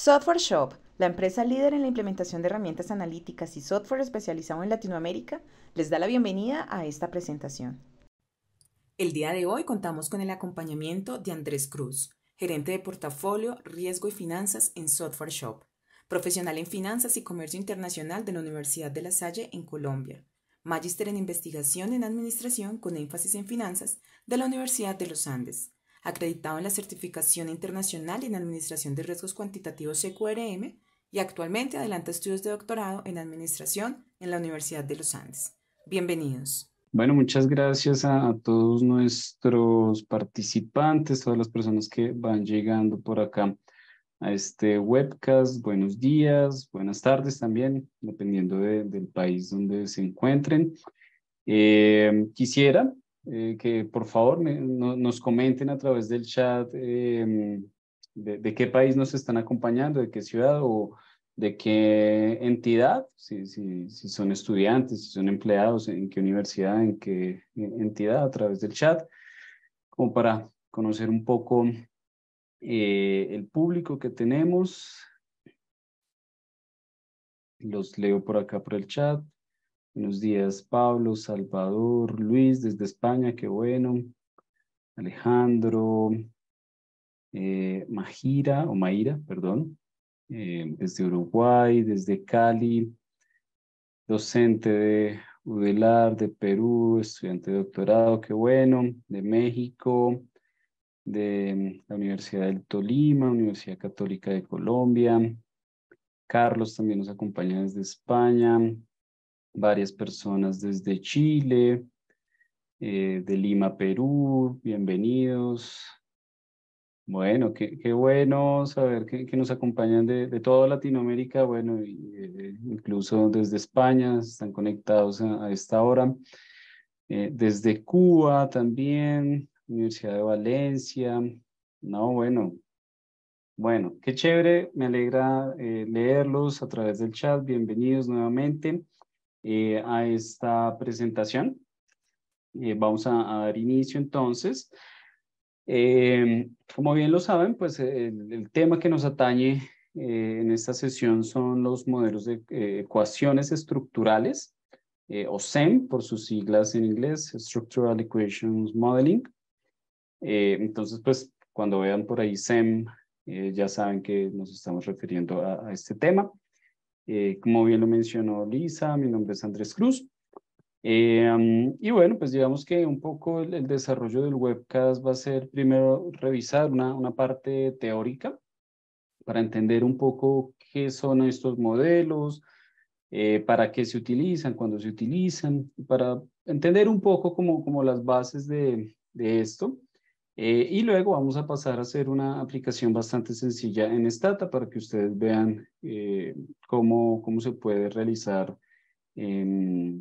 Software Shop, la empresa líder en la implementación de herramientas analíticas y software especializado en Latinoamérica, les da la bienvenida a esta presentación. El día de hoy contamos con el acompañamiento de Andrés Cruz, gerente de portafolio, riesgo y finanzas en Software Shop, profesional en finanzas y comercio internacional de la Universidad de La Salle en Colombia, magíster en investigación en administración con énfasis en finanzas de la Universidad de los Andes, acreditado en la Certificación Internacional en Administración de Riesgos Cuantitativos CQRM e y actualmente adelanta estudios de doctorado en Administración en la Universidad de los Andes. Bienvenidos. Bueno, muchas gracias a, todos nuestros participantes, todas las personas que van llegando por acá a este webcast. Buenos días, buenas tardes también, dependiendo del país donde se encuentren. Eh, quisiera eh, que por favor nos comenten a través del chat em, de, qué país nos están acompañando, de qué ciudad o de qué entidad, si, son estudiantes, si son empleados, en qué universidad, en qué entidad, a través del chat, como para conocer un poco eh, el público que tenemos. Los leo por acá por el chat. Buenos días, Pablo, Salvador, Luis desde España, qué bueno. Alejandro, eh, Majira o Mayra, perdón, eh, desde Uruguay, desde Cali, docente de Udelar, de Perú, estudiante de doctorado, qué bueno, de México, de la Universidad del Tolima, Universidad Católica de Colombia. Carlos también nos acompaña desde España, varias personas desde Chile, eh, de Lima, Perú, bienvenidos. Bueno, qué, bueno saber que, nos acompañan de, toda Latinoamérica, bueno, eh, incluso desde España, están conectados a, esta hora. Eh, desde Cuba también, Universidad de Valencia. No, bueno, bueno, qué chévere, me alegra leerlos a través del chat. Bienvenidos nuevamente. Eh, a esta presentación. Eh, vamos a, dar inicio entonces. Eh, como bien lo saben, pues el, tema que nos atañe en esta sesión son los modelos de ecuaciones estructurales, o SEM por sus siglas en inglés, Structural Equations Modeling. entonces, pues cuando vean por ahí SEM, ya saben que nos estamos refiriendo a este tema. Eh, como bien lo mencionó Lisa, mi nombre es Andrés Cruz. Eh, y bueno, pues digamos que un poco el, desarrollo del webcast va a ser primero revisar una, una parte teórica para entender un poco qué son estos modelos, eh, para qué se utilizan, cuándo se utilizan, para entender un poco como, como las bases de, de esto. Eh, y luego vamos a pasar a hacer una aplicación bastante sencilla en Stata para que ustedes vean eh, cómo, se puede realizar em,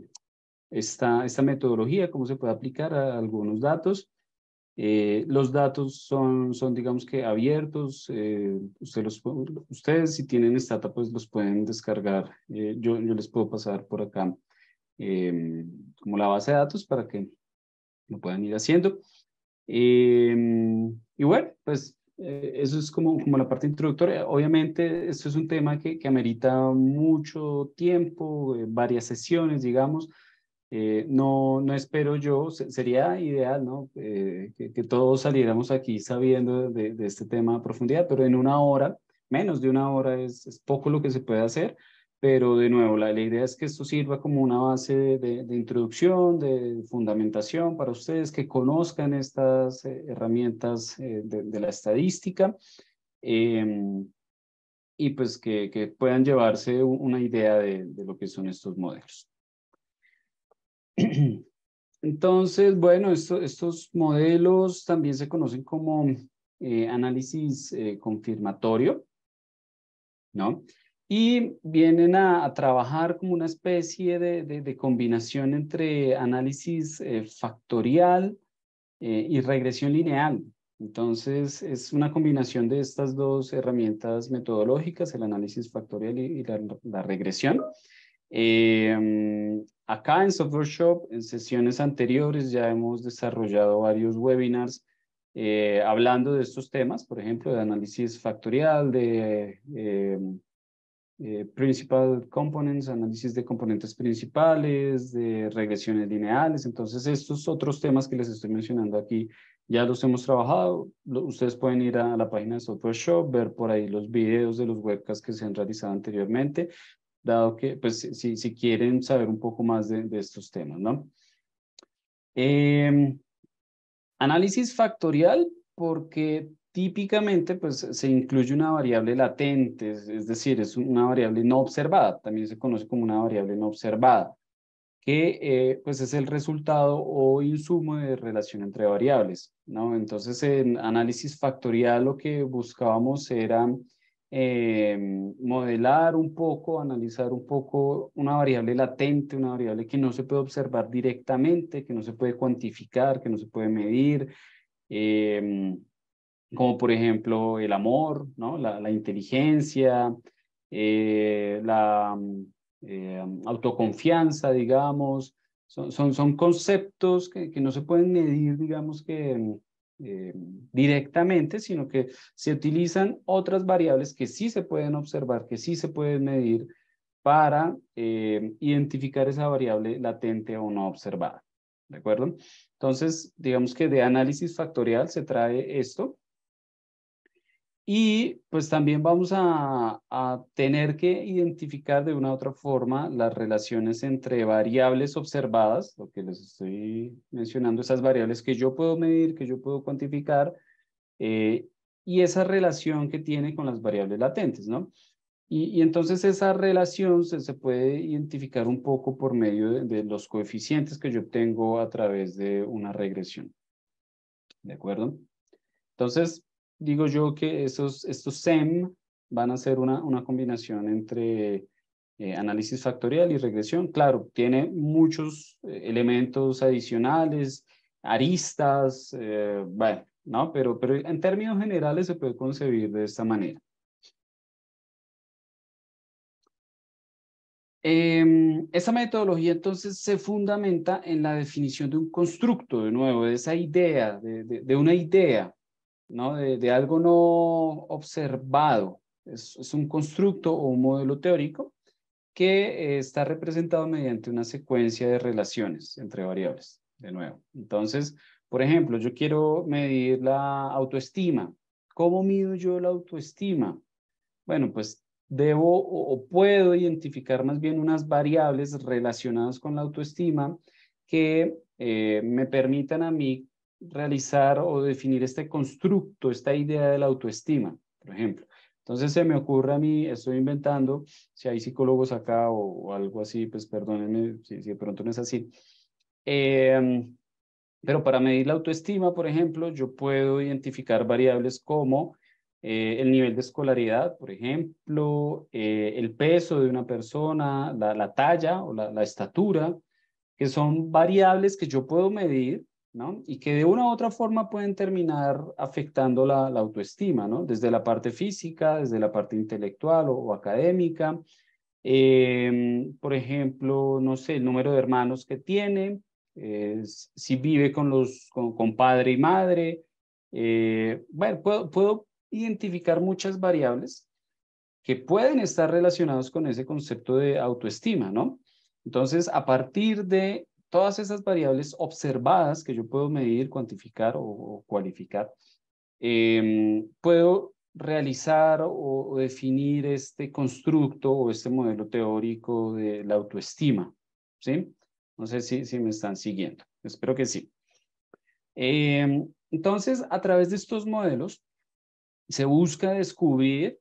esta, metodología, cómo se puede aplicar a algunos datos. Eh, los datos son, son, digamos que abiertos. ustedes, si tienen Stata, pues los pueden descargar. yo, yo, les puedo pasar por acá em, como la base de datos para que lo puedan ir haciendo. Em, y bueno, pues eh, eso es como, como la parte introductoria. Obviamente, esto es un tema que, que amerita mucho tiempo, eh, varias sesiones, digamos. Eh, no, no espero yo, sería ideal ¿no? que, todos saliéramos aquí sabiendo de, este tema a profundidad, pero en una hora, menos de una hora es poco lo que se puede hacer. Pero de nuevo, la, idea es que esto sirva como una base de, introducción, de fundamentación para ustedes, que conozcan estas eh, herramientas eh, de, la estadística em, y pues que, puedan llevarse una idea de, de lo que son estos modelos. Entonces, bueno, estos modelos también se conocen como eh, análisis confirmatorio, ¿no? y vienen a, trabajar como una especie de, combinación entre análisis eh, factorial eh, y regresión lineal. Entonces, es una combinación de estas dos herramientas metodológicas, el análisis factorial y, la, regresión. Em, acá en Software Shop, en sesiones anteriores, ya hemos desarrollado varios webinars eh, hablando de estos temas, por ejemplo, de análisis factorial, de em, eh, principal components, análisis de componentes principales, de regresiones lineales. Entonces, estos otros temas que les estoy mencionando aquí ya los hemos trabajado. ustedes pueden ir a, la página de Software Shop, ver por ahí los videos de los webcasts que se han realizado anteriormente, dado que, pues, si, si quieren saber un poco más de, estos temas, ¿no? Em, análisis factorial, porque típicamente pues, se incluye una variable latente, es, decir, es una variable no observada, también se conoce como una variable no observada, que eh, pues es el resultado o insumo de relación entre variables. ¿no? Entonces, en análisis factorial lo que buscábamos era em, modelar un poco, analizar un poco una variable latente, una variable que no se puede observar directamente, que no se puede cuantificar, que no se puede medir. Em, como por ejemplo el amor, ¿no? la, inteligencia, eh, la mm, eh, autoconfianza, digamos. Son, son, conceptos que, no se pueden medir, digamos que mm, eh, directamente, sino que se utilizan otras variables que sí se pueden observar, que sí se pueden medir para identificar esa variable latente o no observada. ¿De acuerdo? Entonces, digamos que de análisis factorial se trae esto, y pues también vamos a, a, tener que identificar de una u otra forma las relaciones entre variables observadas, lo que les estoy mencionando, esas variables que yo puedo medir, que yo puedo cuantificar, eh, y esa relación que tiene con las variables latentes, ¿no? Y, y entonces esa relación se, se, puede identificar un poco por medio de, de los coeficientes que yo obtengo a través de una regresión. ¿De acuerdo? Entonces, digo yo que esos, estos SEM van a ser una, una combinación entre eh, análisis factorial y regresión. Claro, tiene muchos eh, elementos adicionales, aristas, eh, bueno, ¿no? Pero, pero en términos generales se puede concebir de esta manera. Em, esa metodología entonces se fundamenta en la definición de un constructo, de nuevo, de esa idea, de una idea, de, algo no observado. Es, un constructo o un modelo teórico que eh, está representado mediante una secuencia de relaciones entre variables, de nuevo. Entonces, por ejemplo, yo quiero medir la autoestima. ¿Cómo mido yo la autoestima? Bueno, pues debo o, puedo identificar más bien unas variables relacionadas con la autoestima que eh, me permitan a mí realizar o definir este constructo, esta idea de la autoestima, por ejemplo. Entonces se me ocurre a mí, estoy inventando, si hay psicólogos acá o, algo así, pues perdónenme si, de pronto no es así. Em, pero para medir la autoestima, por ejemplo, yo puedo identificar variables como eh, el nivel de escolaridad, por ejemplo, eh, el peso de una persona, la, talla o la, estatura, que son variables que yo puedo medir y que de una u otra forma pueden terminar afectando la, autoestima, ¿no? Desde la parte física, desde la parte intelectual o, académica. Em, por ejemplo, no sé, el número de hermanos que tiene, eh, si vive con, los, con, padre y madre. Eh, bueno, puedo, puedo identificar muchas variables que pueden estar relacionados con ese concepto de autoestima, ¿no? Entonces, a partir de todas esas variables observadas que yo puedo medir, cuantificar o, cualificar, em, puedo realizar o, definir este constructo o este modelo teórico de la autoestima. ¿sí? No sé si, me están siguiendo. Espero que sí. Em, entonces, a través de estos modelos, se busca descubrir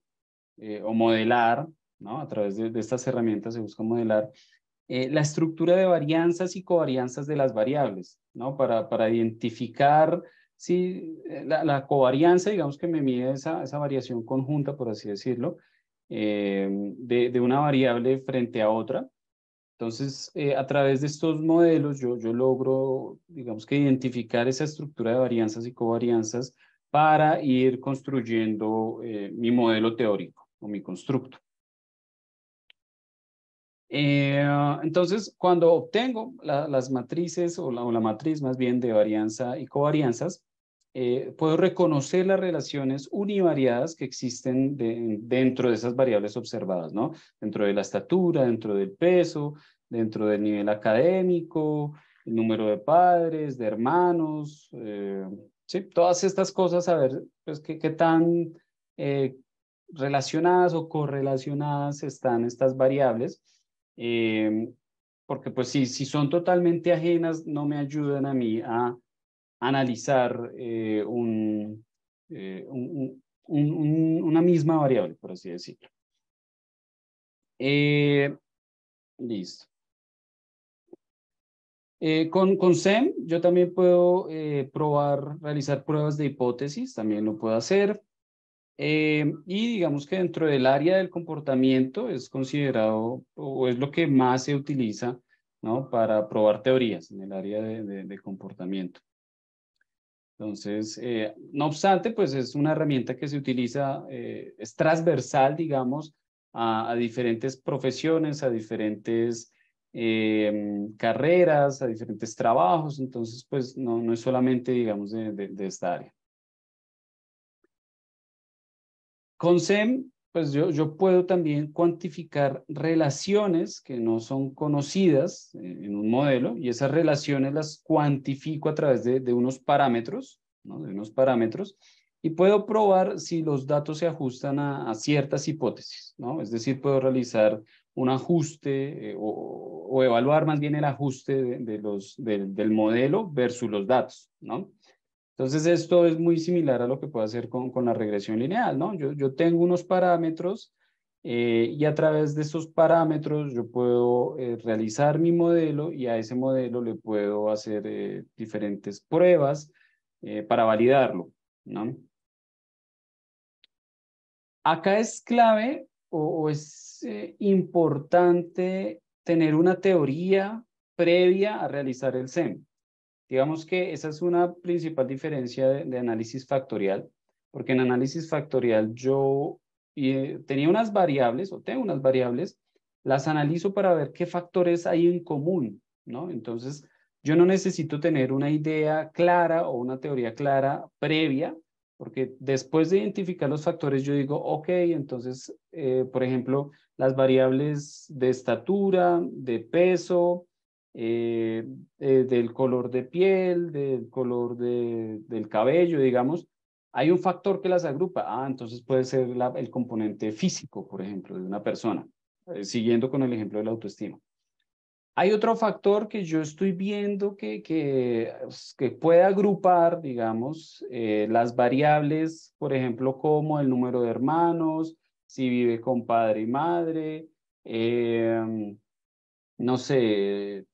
eh, o modelar, ¿no? a través de, estas herramientas se busca modelar eh, la estructura de varianzas y covarianzas de las variables, ¿no? Para, para identificar si eh, la, covarianza, digamos que me mide esa, variación conjunta, por así decirlo, eh, de, una variable frente a otra. Entonces, a través de estos modelos, yo, yo logro, digamos que identificar esa estructura de varianzas y covarianzas para ir construyendo mi modelo teórico o mi constructo. Eh, entonces, cuando obtengo las matrices o la, matriz más bien de varianza y covarianzas, eh, puedo reconocer las relaciones univariadas que existen dentro de esas variables observadas, ¿no? Dentro de la estatura, dentro del peso, dentro del nivel académico, el número de padres, de hermanos, eh, ¿sí? Todas estas cosas, a ver, pues, qué, qué tan eh, relacionadas o correlacionadas están estas variables Em, porque pues si, si son totalmente ajenas, no me ayudan a mí a analizar eh, eh, un, una misma variable, por así decirlo. Eh, listo. con, con SEM yo también puedo probar, realizar pruebas de hipótesis, también lo puedo hacer. Eh, y digamos que dentro del área del comportamiento es considerado o es lo que más se utiliza ¿no? para probar teorías en el área de, comportamiento. Entonces, eh, no obstante, pues es una herramienta que se utiliza, eh, es transversal, digamos, a, a, diferentes profesiones, a diferentes carreras, a diferentes trabajos. Entonces, pues no, es solamente, digamos, de esta área. Con SEM, pues yo, yo puedo también cuantificar relaciones que no son conocidas eh, en un modelo y esas relaciones las cuantifico a través de, de unos parámetros, ¿no? de unos parámetros, y puedo probar si los datos se ajustan a, ciertas hipótesis, ¿no? Es decir, puedo realizar un ajuste eh, o, o, evaluar más bien el ajuste de, los, del modelo versus los datos, ¿no? Entonces, esto es muy similar a lo que puedo hacer con, la regresión lineal, ¿no? Yo, tengo unos parámetros eh, y a través de esos parámetros yo puedo eh, realizar mi modelo y a ese modelo le puedo hacer eh, diferentes pruebas para validarlo, ¿no? Acá es clave o, o es importante tener una teoría previa a realizar el SEM. Digamos que esa es una principal diferencia de, análisis factorial, porque en análisis factorial yo tenía unas variables o tengo unas variables, las analizo para ver qué factores hay en común, ¿no? Entonces, yo no necesito tener una idea clara o una teoría clara previa, porque después de identificar los factores, yo digo, ok, entonces, eh, por ejemplo, las variables de estatura, de peso, eh, eh, del color de piel, del color de, del cabello, digamos, hay un factor que las agrupa. Ah, entonces puede ser el componente físico, por ejemplo, de una persona, eh, siguiendo con el ejemplo de la autoestima. Hay otro factor que yo estoy viendo que, que, pues, que puede agrupar, digamos, las variables, por ejemplo, como el número de hermanos, si vive con padre y madre, no sé,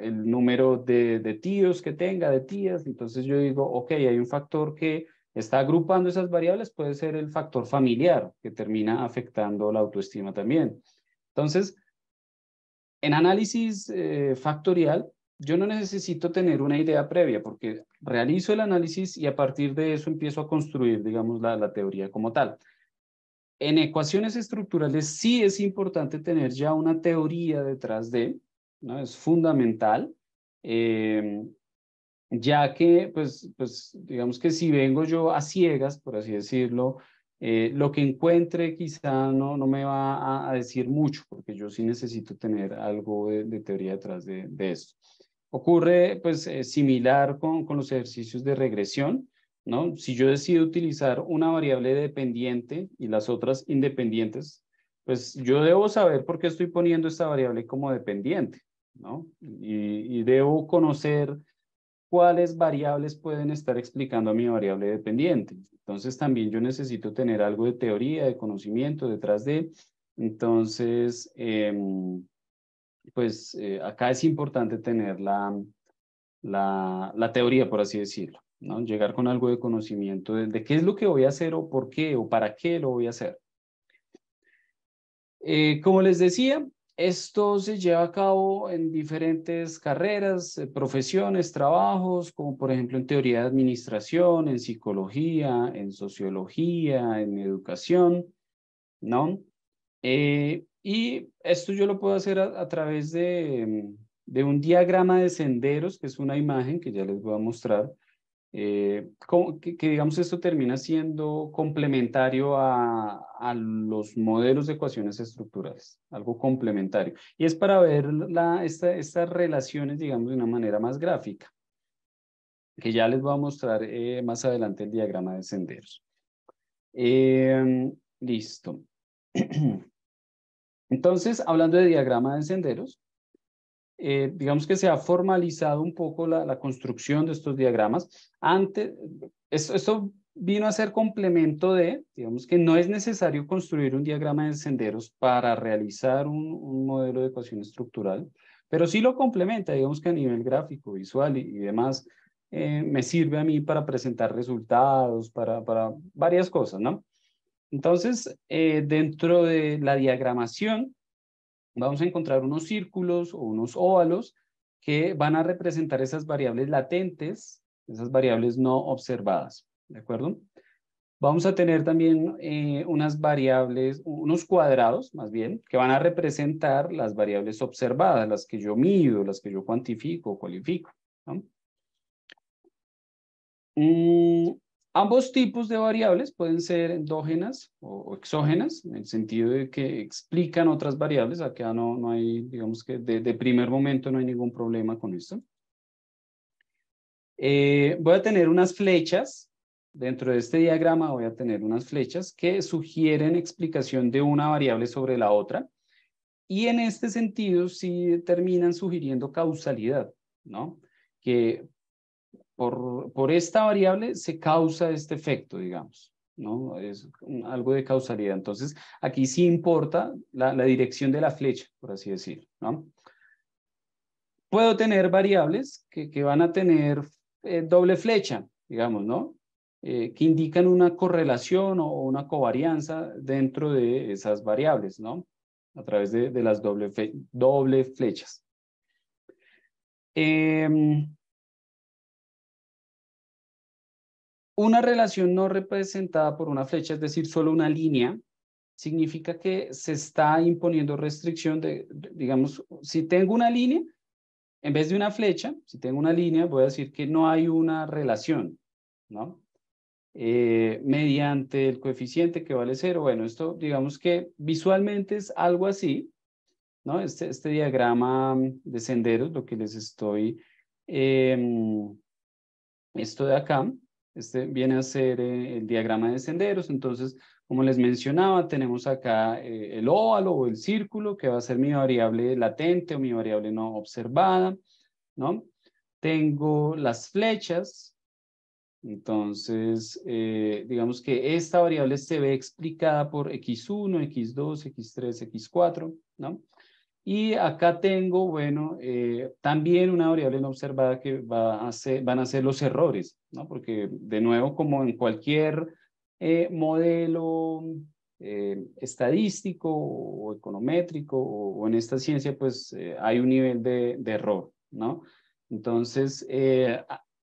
el número de, tíos que tenga, de tías. Entonces yo digo, ok, hay un factor que está agrupando esas variables, puede ser el factor familiar que termina afectando la autoestima también. Entonces, en análisis eh, factorial, yo no necesito tener una idea previa porque realizo el análisis y a partir de eso empiezo a construir, digamos, la, la teoría como tal. En ecuaciones estructurales sí es importante tener ya una teoría detrás de, es fundamental, eh, ya que, pues, pues, digamos que si vengo yo a ciegas, por así decirlo, eh, lo que encuentre quizá no, no me va a, decir mucho, porque yo sí necesito tener algo de, teoría detrás de, de, esto. Ocurre pues eh, similar con, con, los ejercicios de regresión, ¿no? Si yo decido utilizar una variable dependiente y las otras independientes, pues yo debo saber por qué estoy poniendo esta variable como dependiente, y, debo conocer cuáles variables pueden estar explicando a mi variable dependiente. Entonces también yo necesito tener algo de teoría, de conocimiento detrás de. Entonces, em, pues eh, acá es importante tener la, la, teoría, por así decirlo, ¿no? Llegar con algo de conocimiento de, qué es lo que voy a hacer o por qué o para qué lo voy a hacer. Eh, como les decía, esto se lleva a cabo en diferentes carreras, eh, profesiones, trabajos, como por ejemplo en teoría de administración, en psicología, en sociología, en educación, ¿no? Eh, y esto yo lo puedo hacer a, través mm, de, un diagrama de senderos, que es una imagen que ya les voy a mostrar, eh, que, digamos esto termina siendo complementario a, los modelos de ecuaciones estructurales, algo complementario. Y es para ver la, esta, estas relaciones, digamos, de una manera más gráfica, que ya les voy a mostrar eh, más adelante el diagrama de senderos. Em, listo. Entonces, hablando de diagrama de senderos, eh, digamos que se ha formalizado un poco la, construcción de estos diagramas. Antes, esto, vino a ser complemento de, digamos que no es necesario construir un diagrama de senderos para realizar un, modelo de ecuación estructural, pero sí lo complementa, digamos que a nivel gráfico, visual y, demás, eh, me sirve a mí para presentar resultados, para, para varias cosas, ¿no? Entonces, eh, dentro de la diagramación, vamos a encontrar unos círculos o unos óvalos que van a representar esas variables latentes, esas variables no observadas, ¿de acuerdo? Vamos a tener también eh, unas variables, unos cuadrados más bien, que van a representar las variables observadas, las que yo mido, las que yo cuantifico, cualifico. ¿no? Mm, Ambos tipos de variables pueden ser endógenas o exógenas, en el sentido de que explican otras variables. Acá no, no hay, digamos que de, primer momento no hay ningún problema con esto. Eh, voy a tener unas flechas, dentro de este diagrama voy a tener unas flechas que sugieren explicación de una variable sobre la otra. Y en este sentido sí terminan sugiriendo causalidad, ¿no? Que por, por esta variable se causa este efecto, digamos. ¿no? Es algo de causalidad. Entonces, aquí sí importa la, dirección de la flecha, por así decir, ¿no? Puedo tener variables que, van a tener eh, doble flecha, digamos, ¿no? Eh, que indican una correlación o una covarianza dentro de esas variables, ¿no? A través de, las doble, doble flechas. Eh, Una relación no representada por una flecha, es decir, solo una línea, significa que se está imponiendo restricción de, digamos, si tengo una línea, en vez de una flecha, si tengo una línea, voy a decir que no hay una relación, ¿no? Eh, mediante el coeficiente que vale cero. Bueno, esto digamos que visualmente es algo así, ¿no? Este, este diagrama de senderos, lo que les estoy, em, esto de acá, este viene a ser eh, el diagrama de senderos. Entonces, como les mencionaba, tenemos acá eh, el óvalo o el círculo, que va a ser mi variable latente o mi variable no observada, ¿no? Tengo las flechas. Entonces, eh, digamos que esta variable se ve explicada por x1, x2, x3, x4, ¿no? Y acá tengo, bueno, también una variable no observada que va a ser, van a ser los errores. Porque de nuevo, como en cualquier eh, modelo eh, estadístico o econométrico o, en esta ciencia, pues eh, hay un nivel de, error, ¿no? Entonces,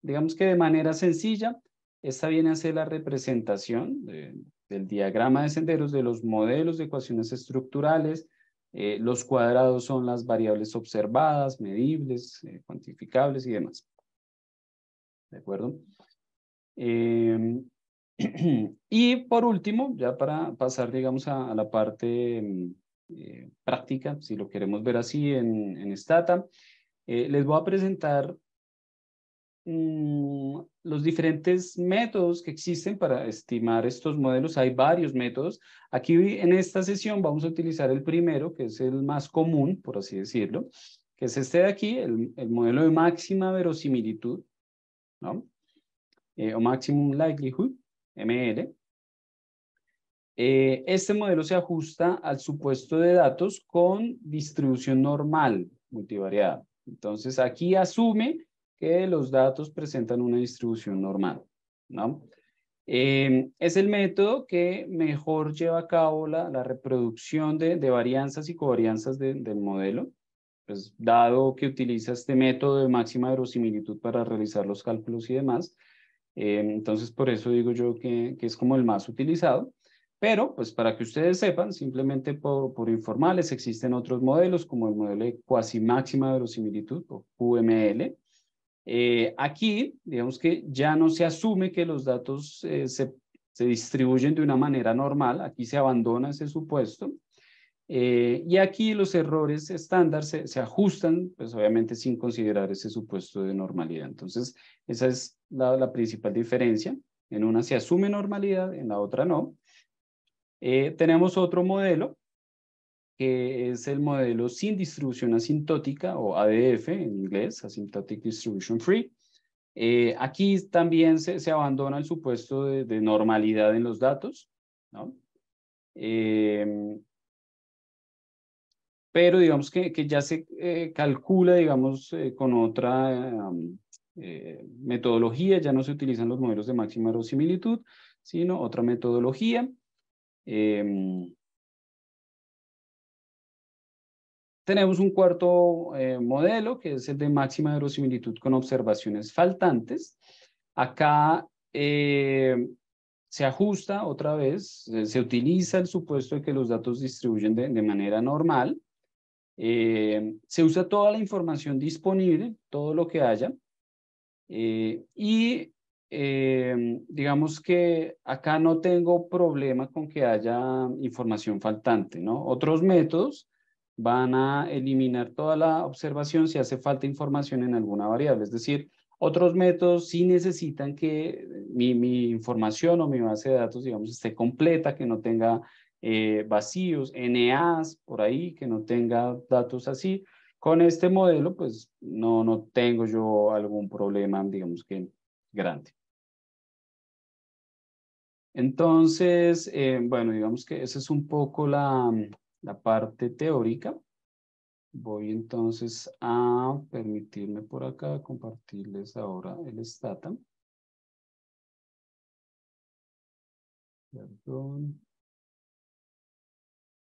digamos que de manera sencilla, esta viene a ser la representación del diagrama de senderos de los modelos de ecuaciones estructurales, los cuadrados son las variables observadas, medibles, cuantificables y demás. ¿De acuerdo? Em, y por último, ya para pasar, digamos, a, la parte mm, eh, práctica, si lo queremos ver así en, en Stata, eh, les voy a presentar mm, los diferentes métodos que existen para estimar estos modelos. Hay varios métodos. Aquí en esta sesión vamos a utilizar el primero, que es el más común, por así decirlo, que es este de aquí, el, el modelo de máxima verosimilitud, ¿no? Eh, o Maximum Likelihood, ML. Eh, este modelo se ajusta al supuesto de datos con distribución normal multivariada. Entonces, aquí asume que los datos presentan una distribución normal. ¿no? Eh, es el método que mejor lleva a cabo la, reproducción de, varianzas y covarianzas del modelo, pues, dado que utiliza este método de máxima verosimilitud para realizar los cálculos y demás, eh, entonces, por eso digo yo que, es como el más utilizado. Pero, pues para que ustedes sepan, simplemente por, informales, existen otros modelos como el modelo de cuasi máxima verosimilitud o QML. Eh, aquí, digamos que ya no se asume que los datos eh, se, se distribuyen de una manera normal, aquí se abandona ese supuesto eh, y aquí los errores estándar se, ajustan, pues obviamente sin considerar ese supuesto de normalidad. Entonces, esa es la, principal diferencia. En una se asume normalidad, en la otra no. Eh, tenemos otro modelo, que es el modelo sin distribución asintótica o ADF en inglés, Asymptotic Distribution Free. Eh, aquí también se, abandona el supuesto de, normalidad en los datos, ¿no? pero digamos que, ya se eh, calcula, digamos, eh, con otra em, eh, metodología, ya no se utilizan los modelos de máxima verosimilitud, sino otra metodología. Em, tenemos un cuarto modelo, que es el de máxima verosimilitud con observaciones faltantes. Acá se ajusta otra vez, se utiliza el supuesto de que los datos distribuyen de manera normal. Eh, se usa toda la información disponible, todo lo que haya, eh, y eh, digamos que acá no tengo problema con que haya información faltante, ¿no? Otros métodos van a eliminar toda la observación si hace falta información en alguna variable, es decir, otros métodos sí necesitan que mi, mi información o mi base de datos, digamos, esté completa, que no tenga eh, vacíos, NAs por ahí, que no tenga datos así. Con este modelo, pues no, no tengo yo algún problema, digamos que grande. Entonces, eh, bueno, digamos que esa es un poco la, la parte teórica. Voy entonces a permitirme por acá compartirles ahora el Stata. Perdón.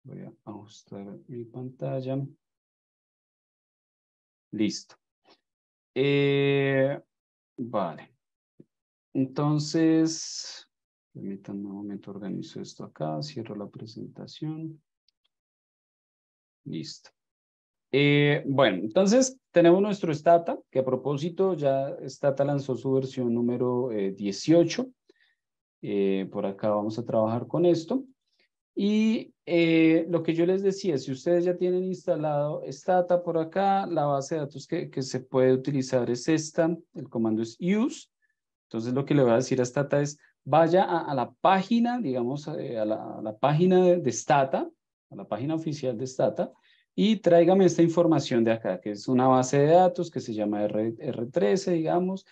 Voy a ajustar mi pantalla. Listo. Eh, vale. Entonces, permítanme un momento, organizo esto acá, cierro la presentación. Listo. Eh, bueno, entonces tenemos nuestro Stata, que a propósito ya Stata lanzó su versión número 18. Eh, por acá vamos a trabajar con esto. Y eh, lo que yo les decía, si ustedes ya tienen instalado Stata por acá, la base de datos que, se puede utilizar es esta, el comando es use. Entonces lo que le voy a decir a Stata es, vaya a, la página, digamos, eh, a, la, página de, Stata, a la página oficial de Stata, y tráigame esta información de acá, que es una base de datos que se llama R, 13 digamos,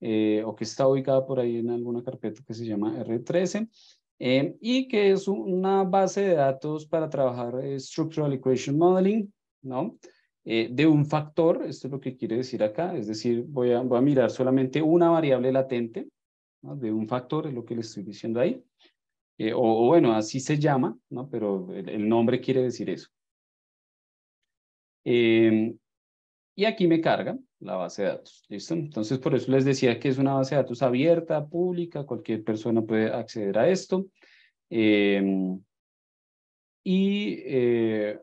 eh, o que está ubicada por ahí en alguna carpeta que se llama R13. Em, y que es una base de datos para trabajar eh, Structural Equation Modeling, ¿no? Eh, de un factor, esto es lo que quiere decir acá, es decir, voy a, mirar solamente una variable latente, de un factor, es lo que le estoy diciendo ahí, eh, o, bueno, así se llama, ¿no? pero el, el nombre quiere decir eso. Eh, y aquí me carga la base de datos. ¿Listo? Entonces, por eso les decía que es una base de datos abierta, pública, cualquier persona puede acceder a esto. Eh, y eh,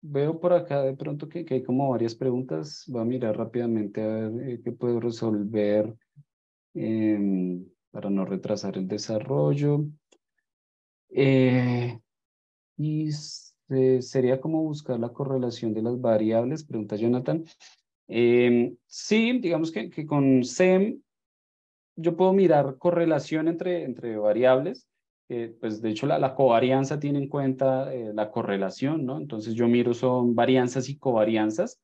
veo por acá de pronto que, que, hay como varias preguntas. Voy a mirar rápidamente a ver eh, qué puedo resolver em, para no retrasar el desarrollo. y eh, sería como buscar la correlación de las variables, pregunta Jonathan. Em, sí, digamos que, con SEM yo puedo mirar correlación entre, entre variables. pues de hecho la, covarianza tiene en cuenta eh, la correlación, ¿no? Entonces yo miro son varianzas y covarianzas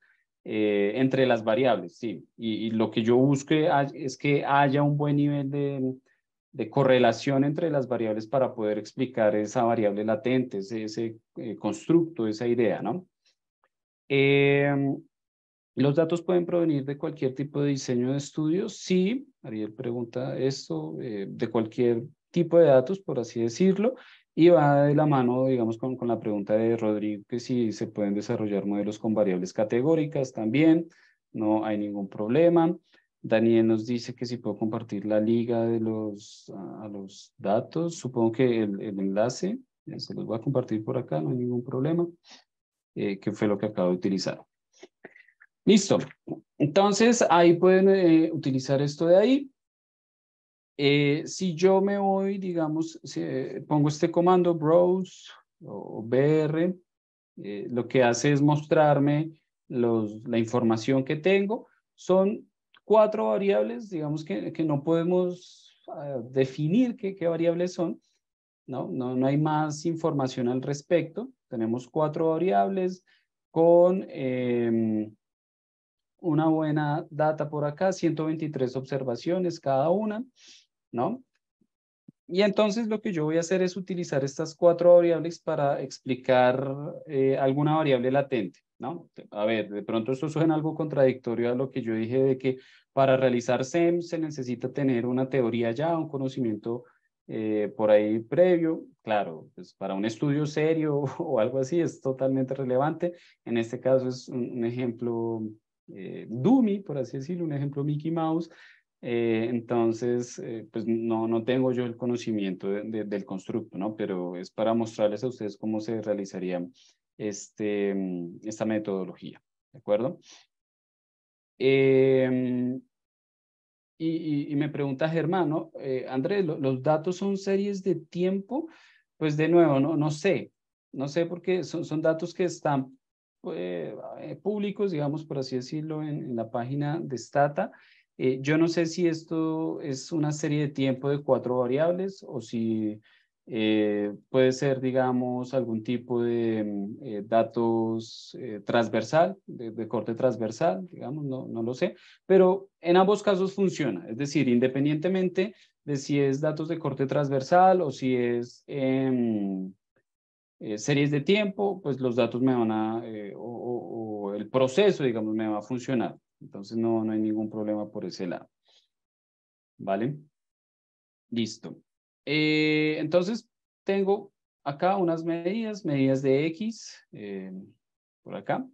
eh, entre las variables, sí. y, lo que yo busque es que haya un buen nivel de de correlación entre las variables para poder explicar esa variable latente, ese, eh, constructo, esa idea, ¿no? Em, ¿Los datos pueden provenir de cualquier tipo de diseño de estudios? Sí, Ariel pregunta esto, eh, de cualquier tipo de datos, por así decirlo, y va de la mano, digamos, con, con la pregunta de Rodrigo, que si se pueden desarrollar modelos con variables categóricas también, no hay ningún problema. Daniel nos dice que si puedo compartir la liga de los, a, los datos, supongo que el, enlace, se los voy a compartir por acá, no hay ningún problema, eh, que fue lo que acabo de utilizar. Listo, entonces ahí pueden eh, utilizar esto de ahí. Eh, si yo me voy, digamos, pongo este comando browse o, br, lo que hace es mostrarme los, la información que tengo, son cuatro variables, digamos que, que no podemos eh, definir qué, variables son, ¿no? ¿no? No hay más información al respecto. Tenemos cuatro variables con em, una buena data por acá, 123 observaciones cada una, ¿no? Y entonces lo que yo voy a hacer es utilizar estas cuatro variables para explicar eh, alguna variable latente. A ver, de pronto esto suena algo contradictorio a lo que yo dije de que para realizar SEM se necesita tener una teoría ya, un conocimiento eh, por ahí previo. Claro, pues para un estudio serio o algo así es totalmente relevante. En este caso es un, ejemplo eh, por así decirlo, un ejemplo Mickey Mouse. Eh, entonces, eh, pues no, no tengo yo el conocimiento del constructo, ¿no? Pero es para mostrarles a ustedes cómo se realizaría este, mm, esta metodología, ¿de acuerdo? Em, y, me pregunta Germán, eh, Andrés, ¿los datos son series de tiempo? Pues de nuevo, no, no sé, no sé porque son, son datos que están eh, eh, públicos, digamos, por así decirlo, en, la página de Stata. yo no sé si esto es una serie de tiempo de cuatro variables o si eh, puede ser, digamos, algún tipo de mm, eh, datos eh, transversal, de, corte transversal, digamos, no, no, lo sé, pero en ambos casos funciona, es decir, independientemente de si es datos de corte transversal o si es series de tiempo, pues los datos me van a, o, o, el proceso, digamos, me va a funcionar. Entonces no, no hay ningún problema por ese lado. ¿Vale? Listo. Eh, entonces, tengo acá unas medidas, medidas de X, eh, por acá.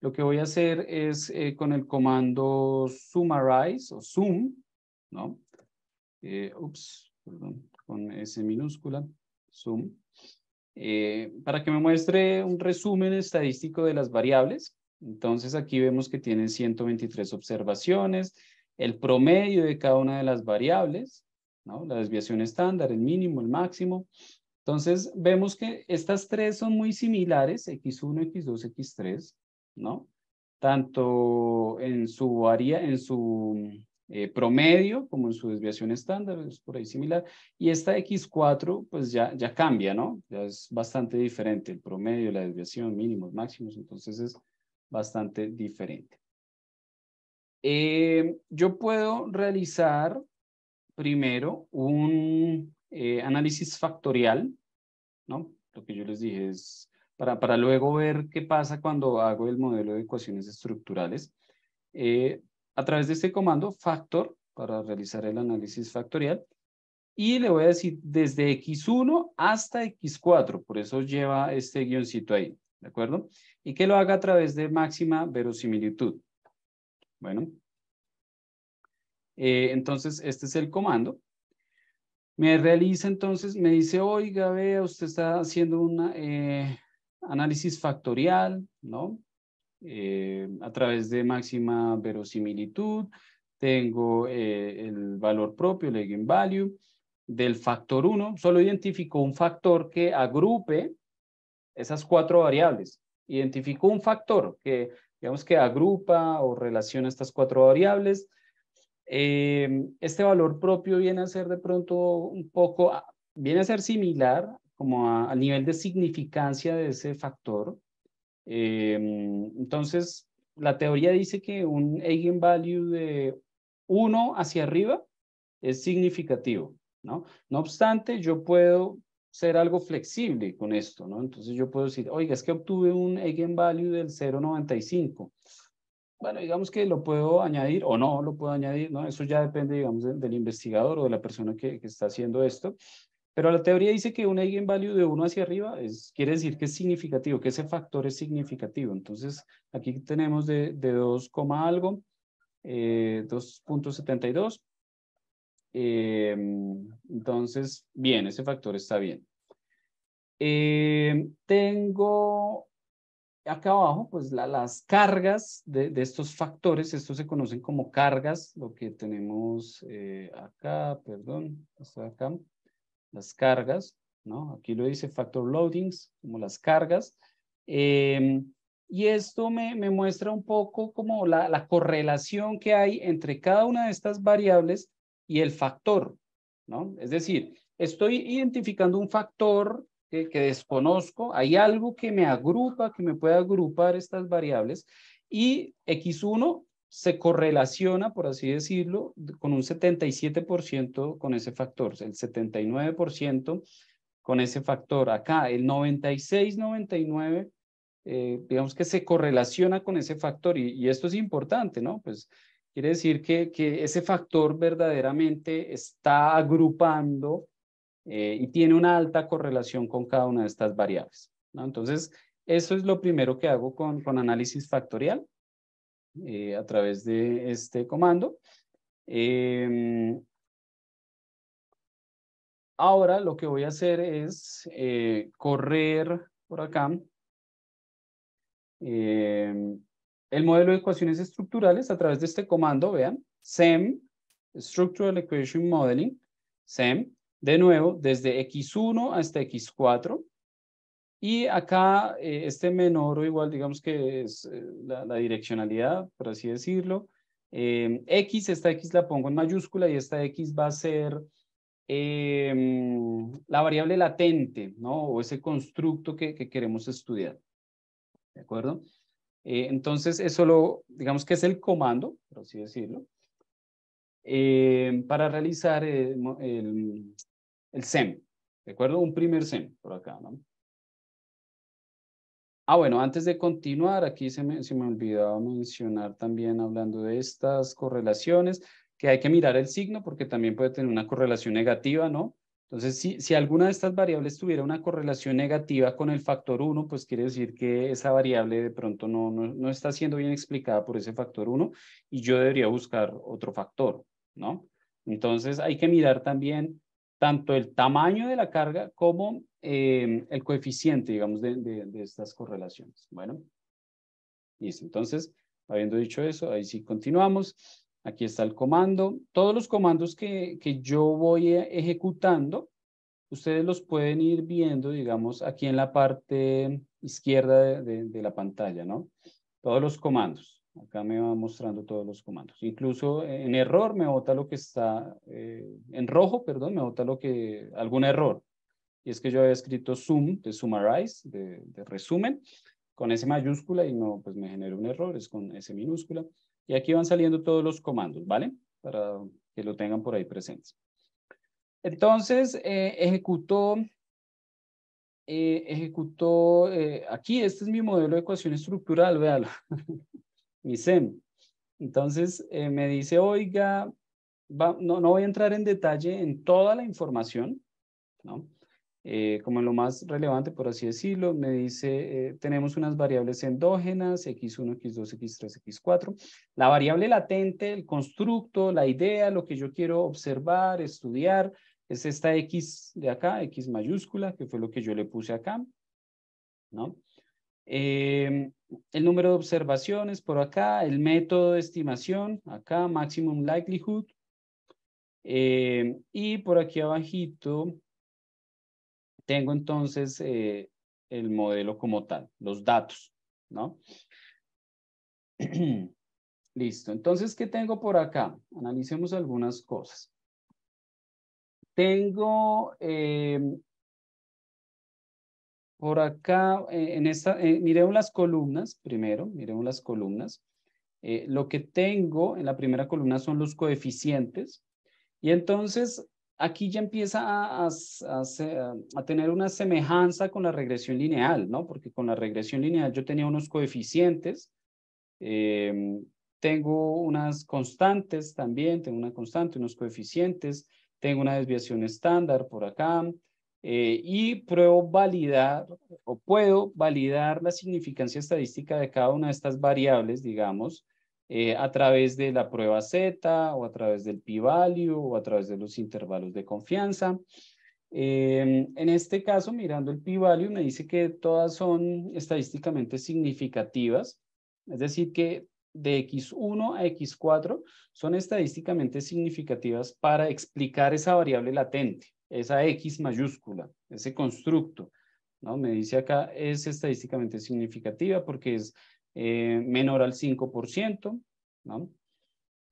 Lo que voy a hacer es eh, con el comando summarize o zoom, ¿no? ups, perdón, con S minúscula, zoom, para que me muestre un resumen estadístico de las variables. Entonces aquí vemos que tienen 123 observaciones, el promedio de cada una de las variables, ¿no? La desviación estándar, el mínimo, el máximo. Entonces, vemos que estas tres son muy similares, X1, X2, X3, ¿no? Tanto en su, en su eh, promedio como en su desviación estándar, es por ahí similar. Y esta X4, pues ya, ya cambia, ¿no? Ya es bastante diferente el promedio, la desviación, mínimos, máximos, entonces es bastante diferente. Eh, yo puedo realizar primero un eh, análisis factorial, ¿no? Lo que yo les dije es para, para, luego ver qué pasa cuando hago el modelo de ecuaciones estructurales. Eh, a través de este comando factor, para realizar el análisis factorial, y le voy a decir desde x1 hasta x4, por eso lleva este guioncito ahí, ¿de acuerdo? Y que lo haga a través de máxima verosimilitud. Bueno, eh, entonces, este es el comando. Me realiza entonces, me dice, oiga, vea, usted está haciendo un eh, análisis factorial, ¿no? Eh, a través de máxima verosimilitud, tengo el valor propio, el eigenvalue, del factor 1, solo identifico un factor que agrupe esas cuatro variables. Identifico un factor que, digamos, que agrupa o relaciona estas cuatro variables, eh, este valor propio viene a ser de pronto un poco, ah, viene a ser similar como a, nivel de significancia de ese factor. Eh, entonces, la teoría dice que un eigenvalue de 1 hacia arriba es significativo, ¿no? No obstante, yo puedo ser algo flexible con esto, ¿no? Entonces yo puedo decir, oiga, es que obtuve un eigenvalue del 0.95. Bueno, digamos que lo puedo añadir o no lo puedo añadir, ¿no? Eso ya depende, digamos, del investigador o de la persona que, está haciendo esto. Pero la teoría dice que un eigenvalue de 1 hacia arriba es, quiere decir que es significativo, que ese factor es significativo. Entonces, aquí tenemos de, de 2, algo, eh, 2.72. Eh, em, entonces, bien, ese factor está bien. Em, tengo acá abajo, pues las cargas de, estos factores, estos se conocen como cargas, lo que tenemos eh, acá, perdón, hasta acá, las cargas, ¿no? Aquí lo dice factor loadings, como las cargas. Em, y esto me, me, muestra un poco como la, la, correlación que hay entre cada una de estas variables y el factor, ¿no? Es decir, estoy identificando un factor que, desconozco, hay algo que me agrupa, que me puede agrupar estas variables y X1 se correlaciona, por así decirlo, con un 77% con ese factor, el 79% con ese factor. Acá el 96, 99, eh, digamos que se correlaciona con ese factor y, esto es importante, ¿no? Pues quiere decir que, que ese factor verdaderamente está agrupando eh, y tiene una alta correlación con cada una de estas variables. Entonces, eso es lo primero que hago con, con análisis factorial eh, a través de este comando. Em, ahora lo que voy a hacer es eh, correr por acá em, el modelo de ecuaciones estructurales a través de este comando, vean, SEM, Structural Equation Modeling, SEM, de nuevo desde x1 hasta x4. Y acá eh, este menor o igual, digamos que es eh, la, direccionalidad, por así decirlo. Em, x, esta x la pongo en mayúscula y esta x va a ser em, la variable latente, ¿no? O ese constructo que, que queremos estudiar. ¿De acuerdo? Eh, entonces, eso lo, digamos que es el comando, por así decirlo, em, para realizar el, el SEM, ¿de acuerdo? Un primer SEM por acá, ¿no? Ah, bueno, antes de continuar, aquí se me, se me olvidaba mencionar también, hablando de estas correlaciones, que hay que mirar el signo porque también puede tener una correlación negativa, ¿no? Entonces, si, si alguna de estas variables tuviera una correlación negativa con el factor 1, pues quiere decir que esa variable de pronto no, no, no está siendo bien explicada por ese factor 1 y yo debería buscar otro factor, ¿no? Entonces, hay que mirar también tanto el tamaño de la carga como em, el coeficiente, digamos, de, estas correlaciones. Bueno, listo. Entonces, habiendo dicho eso, ahí sí continuamos. Aquí está el comando. Todos los comandos que, que yo voy eh, ejecutando, ustedes los pueden ir viendo, digamos, aquí en la parte izquierda de la pantalla, ¿no? Todos los comandos. Acá me va mostrando todos los comandos. Incluso eh, en error me bota lo que está, eh, en rojo, perdón, me bota lo que, algún error. Y es que yo había escrito zoom, de summarize, de, resumen, con S mayúscula y no, pues me genera un error, es con S minúscula. Y aquí van saliendo todos los comandos, ¿vale? Para que lo tengan por ahí presente. Entonces, eh, ejecutó ejecutó, aquí este es mi modelo de ecuación estructural, véalo. mi SEM. Entonces eh, me dice, oiga, no, voy a entrar en detalle en toda la información, ¿no? Eh, como lo más relevante, por así decirlo, me dice, eh, tenemos unas variables endógenas, X1, X2, X3, X4. La variable latente, el constructo, la idea, lo que yo quiero observar, estudiar, es esta X de acá, X mayúscula, que fue lo que yo le puse acá, ¿no? Eh, el número de observaciones por acá, el método de estimación, acá maximum likelihood. Eh, y por aquí abajito tengo entonces eh, el modelo como tal, los datos, ¿no? Listo, entonces, ¿qué tengo por acá? Analicemos algunas cosas. Tengo por acá, eh, en esta, eh, miremos las columnas primero, miremos las columnas. Eh, lo que tengo en la primera columna son los coeficientes. Y entonces aquí ya empieza a, tener una semejanza con la regresión lineal, ¿no? Porque con la regresión lineal yo tenía unos coeficientes, tengo unas constantes también, tengo una constante, unos coeficientes, tengo una desviación estándar por acá, eh, y pruebo validar o puedo validar la significancia estadística de cada una de estas variables, digamos, eh, a través de la prueba Z o a través del p-value o a través de los intervalos de confianza. Em, en este caso, mirando el p-value, me dice que todas son estadísticamente significativas, es decir, que de X1 a X4 son estadísticamente significativas para explicar esa variable latente esa X mayúscula, ese constructo, ¿no? Me dice acá, es estadísticamente significativa porque es eh, menor al 5%, ¿no?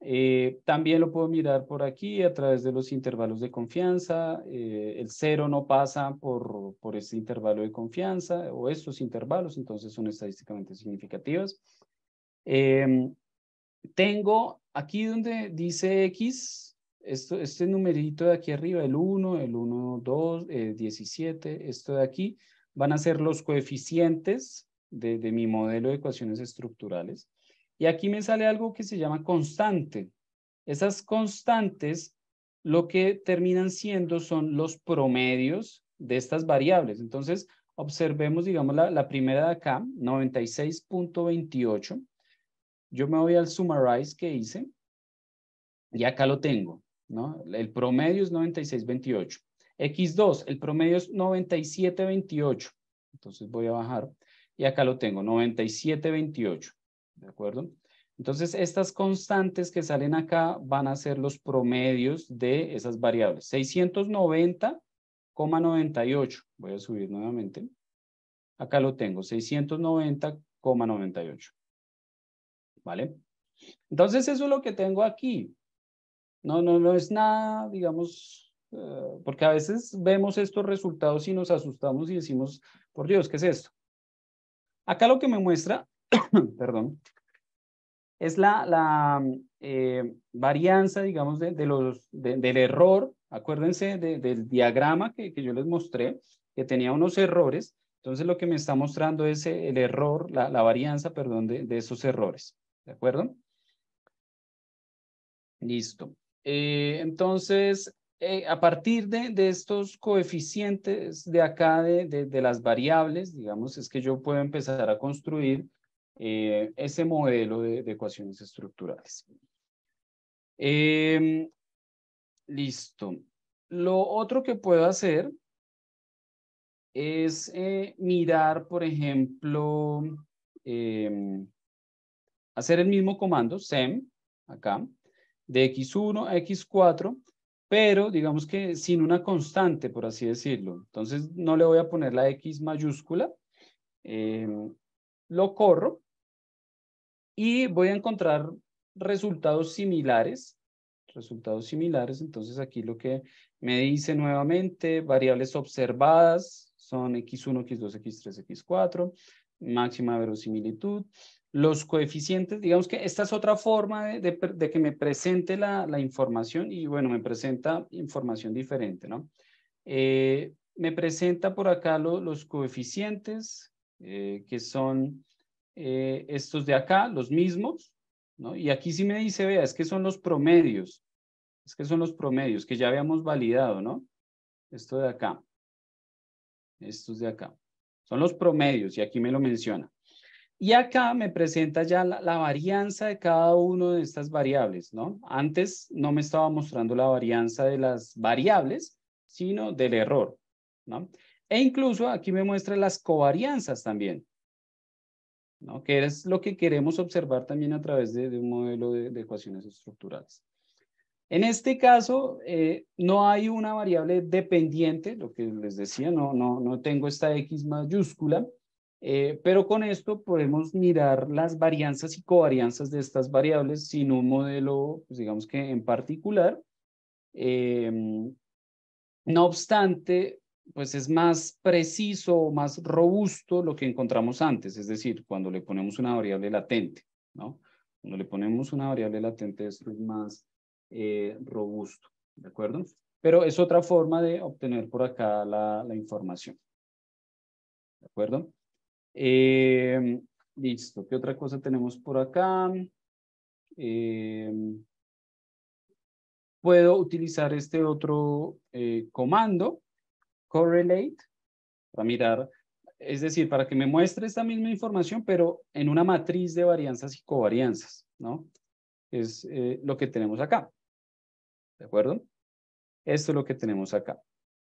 Eh, también lo puedo mirar por aquí a través de los intervalos de confianza. Eh, el cero no pasa por, por este intervalo de confianza o estos intervalos, entonces son estadísticamente significativas. Em, tengo aquí donde dice X, este numerito de aquí arriba, el 1, el 1, 2, 17, esto de aquí, van a ser los coeficientes de, mi modelo de ecuaciones estructurales. Y aquí me sale algo que se llama constante. Esas constantes lo que terminan siendo son los promedios de estas variables. Entonces, observemos, digamos, la, la primera de acá, 96.28. Yo me voy al summarize que hice y acá lo tengo. El promedio es 96.28. X2, el promedio es 97.28. Entonces voy a bajar y acá lo tengo, 97.28. ¿De acuerdo? Entonces, estas constantes que salen acá van a ser los promedios de esas variables. 690,98. Voy a subir nuevamente. Acá lo tengo, 690,98. ¿Vale? Entonces, eso es lo que tengo aquí. No, no, no es nada, digamos, eh, porque a veces vemos estos resultados y nos asustamos y decimos, por Dios, ¿qué es esto? Acá lo que me muestra, perdón, es la, la eh, varianza, digamos, de, los, del error. Acuérdense del diagrama que, que, yo les mostré, que tenía unos errores. Entonces, lo que me está mostrando es eh, el error, la, la varianza, perdón, de, esos errores. ¿De acuerdo? Listo. Eh, entonces, eh, a partir de, estos coeficientes de acá, de, las variables, digamos, es que yo puedo empezar a construir eh, ese modelo de, ecuaciones estructurales. Em, listo. Lo otro que puedo hacer es mirar, por ejemplo, em, hacer el mismo comando, SEM, acá, de x1 a x4, pero digamos que sin una constante, por así decirlo. Entonces no le voy a poner la x mayúscula, eh, lo corro y voy a encontrar resultados similares, resultados similares, entonces aquí lo que me dice nuevamente, variables observadas son x1, x2, x3, x4, máxima verosimilitud, los coeficientes, digamos que esta es otra forma de, que me presente la, información y bueno, me presenta información diferente, ¿no? Eh, me presenta por acá los coeficientes, eh, que son eh, estos de acá, los mismos, ¿no? Y aquí sí me dice, vea, es que son los promedios, es que son los promedios que ya habíamos validado, ¿no? Esto de acá, estos de acá. Son los promedios y aquí me lo menciona. Y acá me presenta ya la, varianza de cada una de estas variables, ¿no? Antes no me estaba mostrando la varianza de las variables, sino del error, ¿no? E incluso aquí me muestra las covarianzas también, ¿no? Que es lo que queremos observar también a través de, un modelo de ecuaciones estructurales. En este caso, eh, no hay una variable dependiente, lo que les decía, no, no, no tengo esta X mayúscula, eh, pero con esto podemos mirar las varianzas y covarianzas de estas variables sin un modelo, pues, digamos que en particular. Em, no obstante, pues es más preciso, más robusto lo que encontramos antes, es decir, cuando le ponemos una variable latente, ¿no? Cuando le ponemos una variable latente, esto es más eh, robusto, ¿de acuerdo? Pero es otra forma de obtener por acá la, información, ¿de acuerdo? Eh, listo, ¿qué otra cosa tenemos por acá? Eh, puedo utilizar este otro comando, correlate, para mirar, es decir, para que me muestre esta misma información, pero en una matriz de varianzas y covarianzas, ¿no? Es lo que tenemos acá. ¿De acuerdo? Esto es lo que tenemos acá.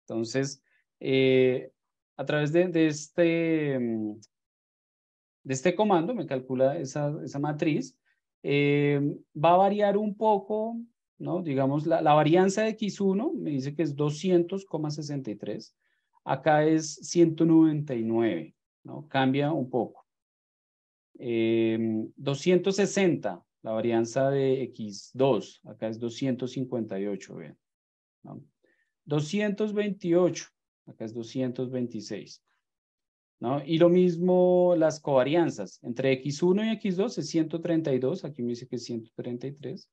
Entonces, eh, a través de, este, mm, de este comando, me calcula esa, esa matriz, eh, va a variar un poco, ¿no? Digamos, la, varianza de X1 me dice que es 200,63. Acá es 199, ¿no? Cambia un poco. 260 eh, la varianza de X2, acá es 258, vean. ¿no? 228, acá es 226. ¿no? Y lo mismo las covarianzas. Entre X1 y X2 es 132, aquí me dice que es 133.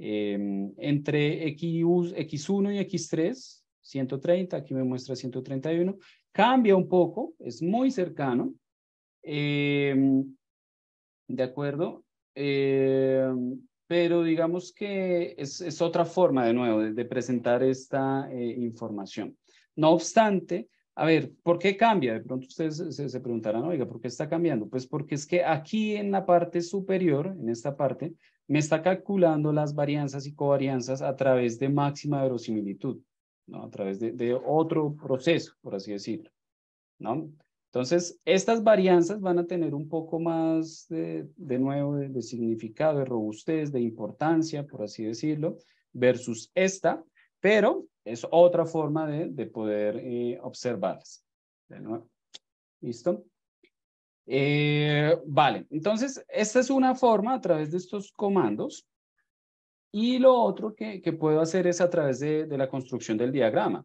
Em, entre X1 y X3, 130, aquí me muestra 131. Cambia un poco, es muy cercano. Em, ¿De acuerdo? Eh, pero digamos que es, otra forma, de nuevo, de, presentar esta eh, información. No obstante, a ver, ¿por qué cambia? De pronto ustedes se, preguntarán, oiga, ¿por qué está cambiando? Pues porque es que aquí en la parte superior, en esta parte, me está calculando las varianzas y covarianzas a través de máxima verosimilitud, ¿no? A través de, de otro proceso, por así decirlo, ¿no? Entonces, estas varianzas van a tener un poco más de, nuevo de, significado, de robustez, de importancia, por así decirlo, versus esta, pero es otra forma de, poder eh, observarlas. De ¿Listo? Eh, vale, entonces, esta es una forma a través de estos comandos. Y lo otro que, puedo hacer es a través de, la construcción del diagrama,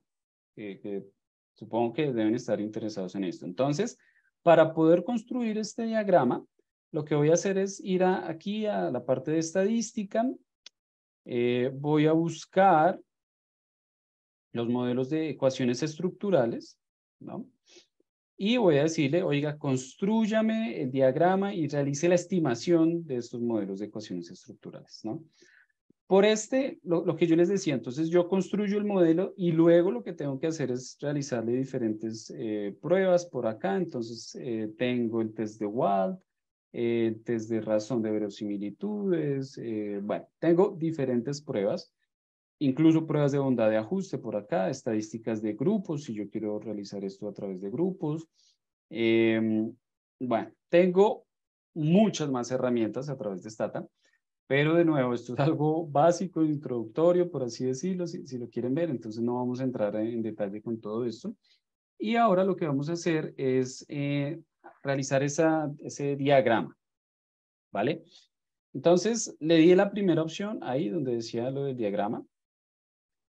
Supongo que deben estar interesados en esto. Entonces, para poder construir este diagrama, lo que voy a hacer es ir aquí a la parte de estadística. Eh, voy a buscar los modelos de ecuaciones estructurales, ¿no? Y voy a decirle, oiga, construyame el diagrama y realice la estimación de estos modelos de ecuaciones estructurales, ¿no? Por este, lo, que yo les decía, entonces yo construyo el modelo y luego lo que tengo que hacer es realizarle diferentes eh, pruebas por acá. Entonces eh, tengo el test de Wald, el eh, test de razón de verosimilitudes, bueno, tengo diferentes pruebas, incluso pruebas de bondad de ajuste por acá, estadísticas de grupos, si yo quiero realizar esto a través de grupos. Em, bueno, tengo muchas más herramientas a través de Stata pero de nuevo, esto es algo básico, introductorio, por así decirlo, si, lo quieren ver, entonces no vamos a entrar en, detalle con todo esto. Y ahora lo que vamos a hacer es eh, realizar esa, ese diagrama, ¿vale? Entonces, le di la primera opción ahí donde decía lo del diagrama.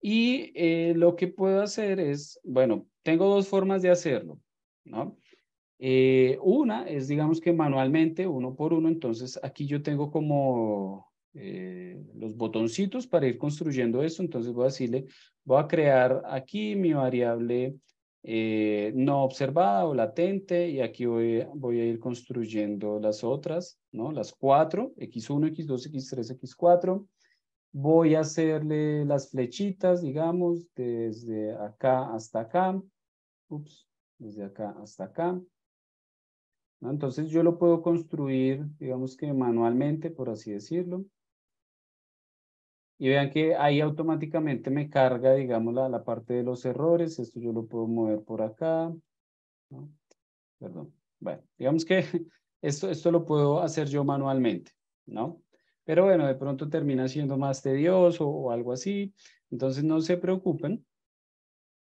Y eh, lo que puedo hacer es, bueno, tengo dos formas de hacerlo, ¿no? Eh, una es, digamos que manualmente, uno por uno, entonces aquí yo tengo como eh, los botoncitos para ir construyendo eso, entonces voy a decirle, voy a crear aquí mi variable eh, no observada o latente y aquí voy, voy a ir construyendo las otras, ¿no? Las cuatro, x1, x2, x3, x4. Voy a hacerle las flechitas, digamos, desde acá hasta acá. Ups, desde acá hasta acá. Entonces yo lo puedo construir, digamos que manualmente, por así decirlo. Y vean que ahí automáticamente me carga, digamos, la, la parte de los errores. Esto yo lo puedo mover por acá. Perdón. Bueno, digamos que esto, esto lo puedo hacer yo manualmente, ¿no? Pero bueno, de pronto termina siendo más tedioso o algo así. Entonces no se preocupen,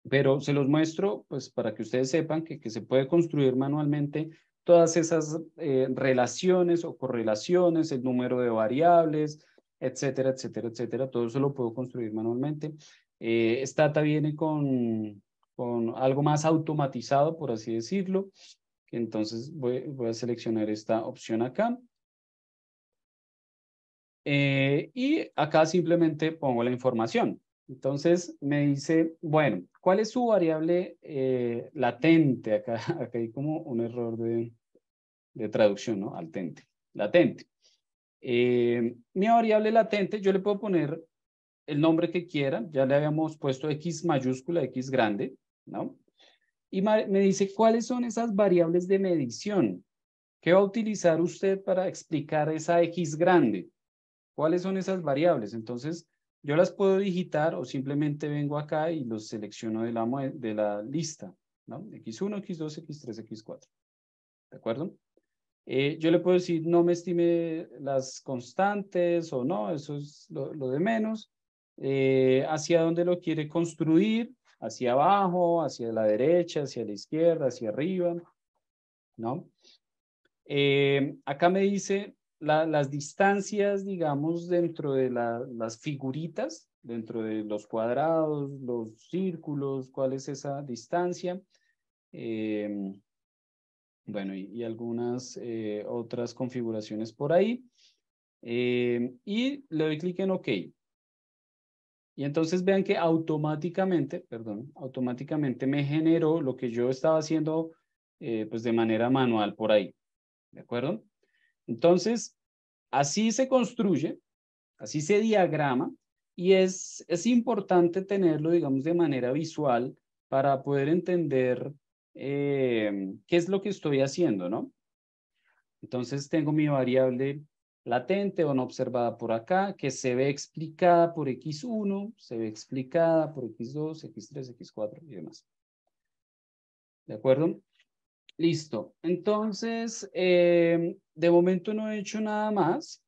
pero se los muestro pues para que ustedes sepan que, que se puede construir manualmente todas esas eh, relaciones o correlaciones, el número de variables, etcétera, etcétera, etcétera. Todo eso lo puedo construir manualmente. Eh, Stata viene con, con algo más automatizado, por así decirlo. Entonces voy, a seleccionar esta opción acá. Eh, y acá simplemente pongo la información. Entonces me dice, bueno, ¿Cuál es su variable eh, latente? Acá, hay como un error de, traducción, ¿no? Altente, latente. Eh, mi variable latente, yo le puedo poner el nombre que quiera. Ya le habíamos puesto X mayúscula, X grande, ¿no? Y me dice, ¿cuáles son esas variables de medición? ¿Qué va a utilizar usted para explicar esa X grande? ¿Cuáles son esas variables? Entonces, yo las puedo digitar o simplemente vengo acá y los selecciono de la, de la lista, ¿no? X1, X2, X3, X4. ¿De acuerdo? Eh, yo le puedo decir, no me estime las constantes o no, eso es lo, de menos. Eh, hacia dónde lo quiere construir, hacia abajo, hacia la derecha, hacia la izquierda, hacia arriba, ¿no? Eh, acá me dice las distancias, digamos, dentro de las figuritas, dentro de los cuadrados, los círculos, cuál es esa distancia. Em, bueno, y, algunas eh, otras configuraciones por ahí. Em, y le doy clic en OK. Y entonces vean que automáticamente, perdón, automáticamente me generó lo que yo estaba haciendo eh, pues de manera manual por ahí. ¿De acuerdo? Entonces, así se construye, así se diagrama y es, es importante tenerlo, digamos, de manera visual para poder entender eh, qué es lo que estoy haciendo, ¿no? Entonces tengo mi variable latente o no observada por acá, que se ve explicada por x1, se ve explicada por x2, x3, x4 y demás. ¿De acuerdo? Listo. Entonces, eh, de momento no he hecho nada más.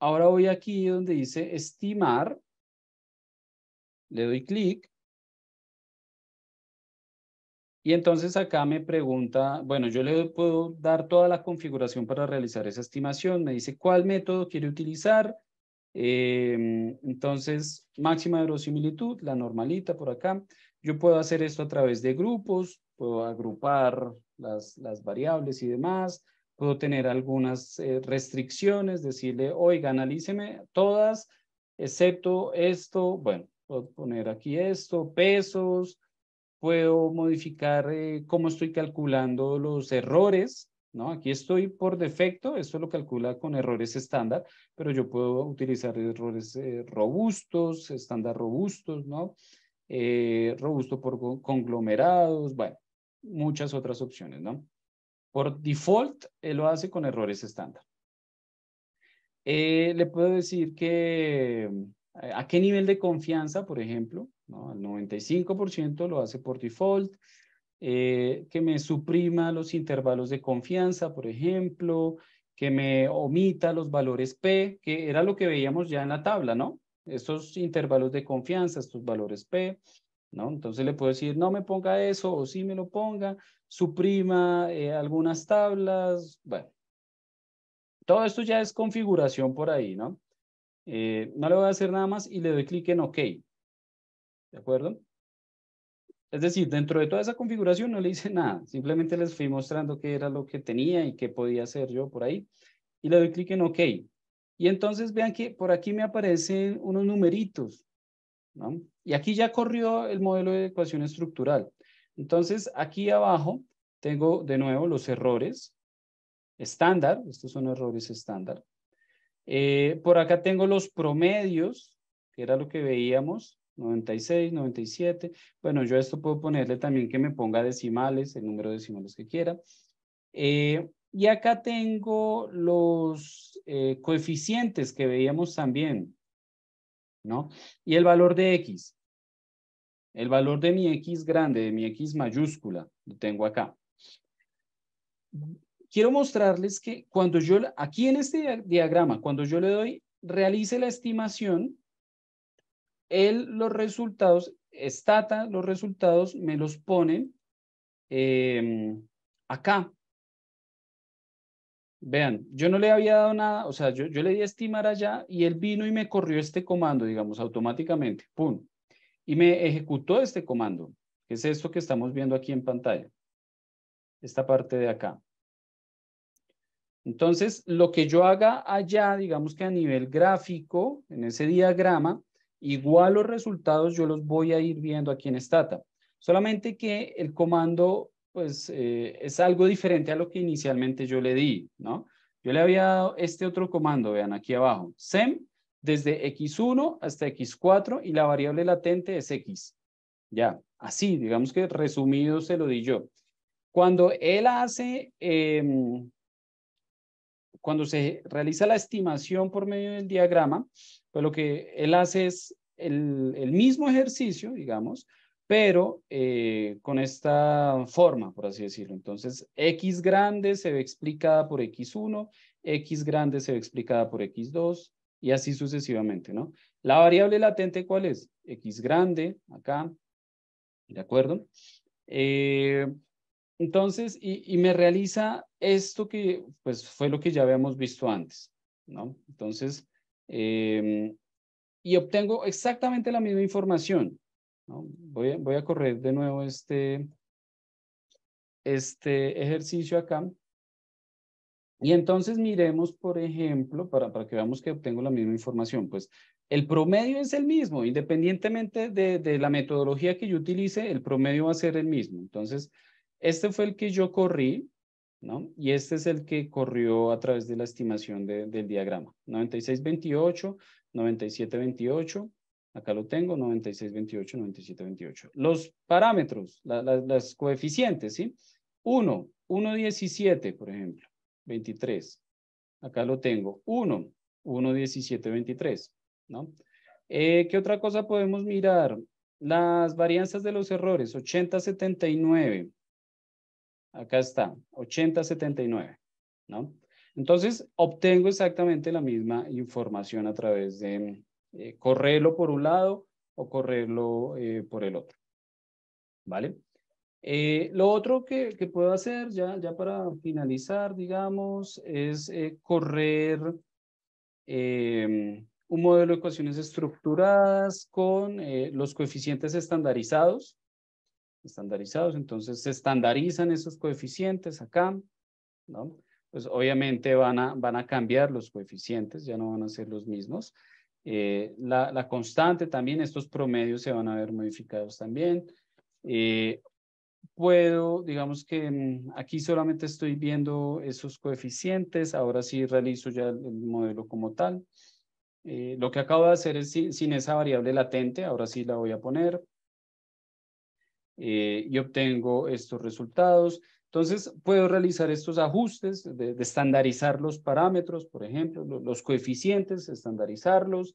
Ahora voy aquí donde dice estimar. Le doy clic. Y entonces acá me pregunta, bueno, yo le puedo dar toda la configuración para realizar esa estimación. Me dice cuál método quiere utilizar. Em, entonces, máxima verosimilitud, la normalita por acá. Yo puedo hacer esto a través de grupos, puedo agrupar las, las variables y demás puedo tener algunas eh, restricciones, decirle, oiga, analíceme todas, excepto esto, bueno, puedo poner aquí esto, pesos, puedo modificar eh, cómo estoy calculando los errores, ¿no? Aquí estoy por defecto, esto lo calcula con errores estándar, pero yo puedo utilizar errores eh, robustos, estándar robustos, ¿no? robusto por conglomerados, bueno, muchas otras opciones, ¿no? Por default, él lo hace con errores estándar. Eh, le puedo decir que eh, a qué nivel de confianza, por ejemplo, ¿no? el 95% lo hace por default, eh, que me suprima los intervalos de confianza, por ejemplo, que me omita los valores P, que era lo que veíamos ya en la tabla, ¿no? Estos intervalos de confianza, estos valores P, ¿no? Entonces le puedo decir, no me ponga eso o sí me lo ponga, suprima eh, algunas tablas, bueno. Todo esto ya es configuración por ahí, ¿no? Eh, no le voy a hacer nada más y le doy clic en OK. ¿De acuerdo? Es decir, dentro de toda esa configuración no le hice nada. Simplemente les fui mostrando qué era lo que tenía y qué podía hacer yo por ahí. Y le doy clic en OK. Y entonces vean que por aquí me aparecen unos numeritos. ¿no? Y aquí ya corrió el modelo de ecuación estructural. Entonces, aquí abajo tengo de nuevo los errores estándar, estos son errores estándar. Eh, por acá tengo los promedios, que era lo que veíamos, 96, 97. Bueno, yo a esto puedo ponerle también que me ponga decimales, el número de decimales que quiera. Eh, y acá tengo los eh, coeficientes que veíamos también, ¿no? Y el valor de X. El valor de mi X grande, de mi X mayúscula, lo tengo acá. Quiero mostrarles que cuando yo, aquí en este diagrama, cuando yo le doy, realice la estimación, él los resultados, Stata los resultados, me los pone em, acá, Vean, yo no le había dado nada, o sea, yo, le di a estimar allá y él vino y me corrió este comando, digamos, automáticamente, ¡pum! Y me ejecutó este comando, que es esto que estamos viendo aquí en pantalla, esta parte de acá. Entonces, lo que yo haga allá, digamos que a nivel gráfico, en ese diagrama, igual los resultados yo los voy a ir viendo aquí en Stata. Solamente que el comando pues eh, es algo diferente a lo que inicialmente yo le di, ¿no? Yo le había dado este otro comando, vean aquí abajo, sem desde x1 hasta x4 y la variable latente es x. Ya, así, digamos que resumido se lo di yo. Cuando él hace, em, cuando se realiza la estimación por medio del diagrama, pues lo que él hace es el mismo ejercicio, digamos, pero eh, con esta forma, por así decirlo. Entonces, x grande se ve explicada por x1, x grande se ve explicada por x2 y así sucesivamente, ¿no? La variable latente, ¿cuál es? x grande, acá, ¿de acuerdo? Eh, entonces, y, me realiza esto que pues fue lo que ya habíamos visto antes, ¿no? Entonces, em, y obtengo exactamente la misma información, Voy, a, voy a correr de nuevo este, este ejercicio acá. Y entonces miremos, por ejemplo, para, para que veamos que obtengo la misma información, pues el promedio es el mismo, independientemente de, de, la metodología que yo utilice, el promedio va a ser el mismo. Entonces, este fue el que yo corrí, ¿no? Y este es el que corrió a través de la estimación del diagrama, 96.28, 97.28, Acá lo tengo, 96, 28, 97, 28. Los parámetros, las coeficientes, ¿sí? 1, 1, 17, por ejemplo, 23. Acá lo tengo, 1, 1, 17, 23, ¿no? Eh, ¿Qué otra cosa podemos mirar? Las varianzas de los errores, 80, 79. Acá está, 80, 79, ¿no? Entonces, obtengo exactamente la misma información a través de, eh, correrlo por un lado o correrlo eh, por el otro. ¿Vale? Eh, lo otro que, puedo hacer ya, ya para finalizar, digamos, es correr un modelo de ecuaciones estructuradas con los coeficientes estandarizados. Estandarizados, entonces se estandarizan esos coeficientes acá, ¿no? Pues obviamente van a, van a cambiar los coeficientes, ya no van a ser los mismos. Eh, la, constante también, estos promedios se van a ver modificados también. Eh, puedo, digamos que mm, aquí solamente estoy viendo esos coeficientes, ahora sí realizo ya el modelo como tal. Eh, lo que acabo de hacer es sin, sin, esa variable latente, ahora sí la voy a poner. y obtengo estos resultados. Entonces, puedo realizar estos ajustes de, estandarizar los parámetros, por ejemplo, los, coeficientes, estandarizarlos.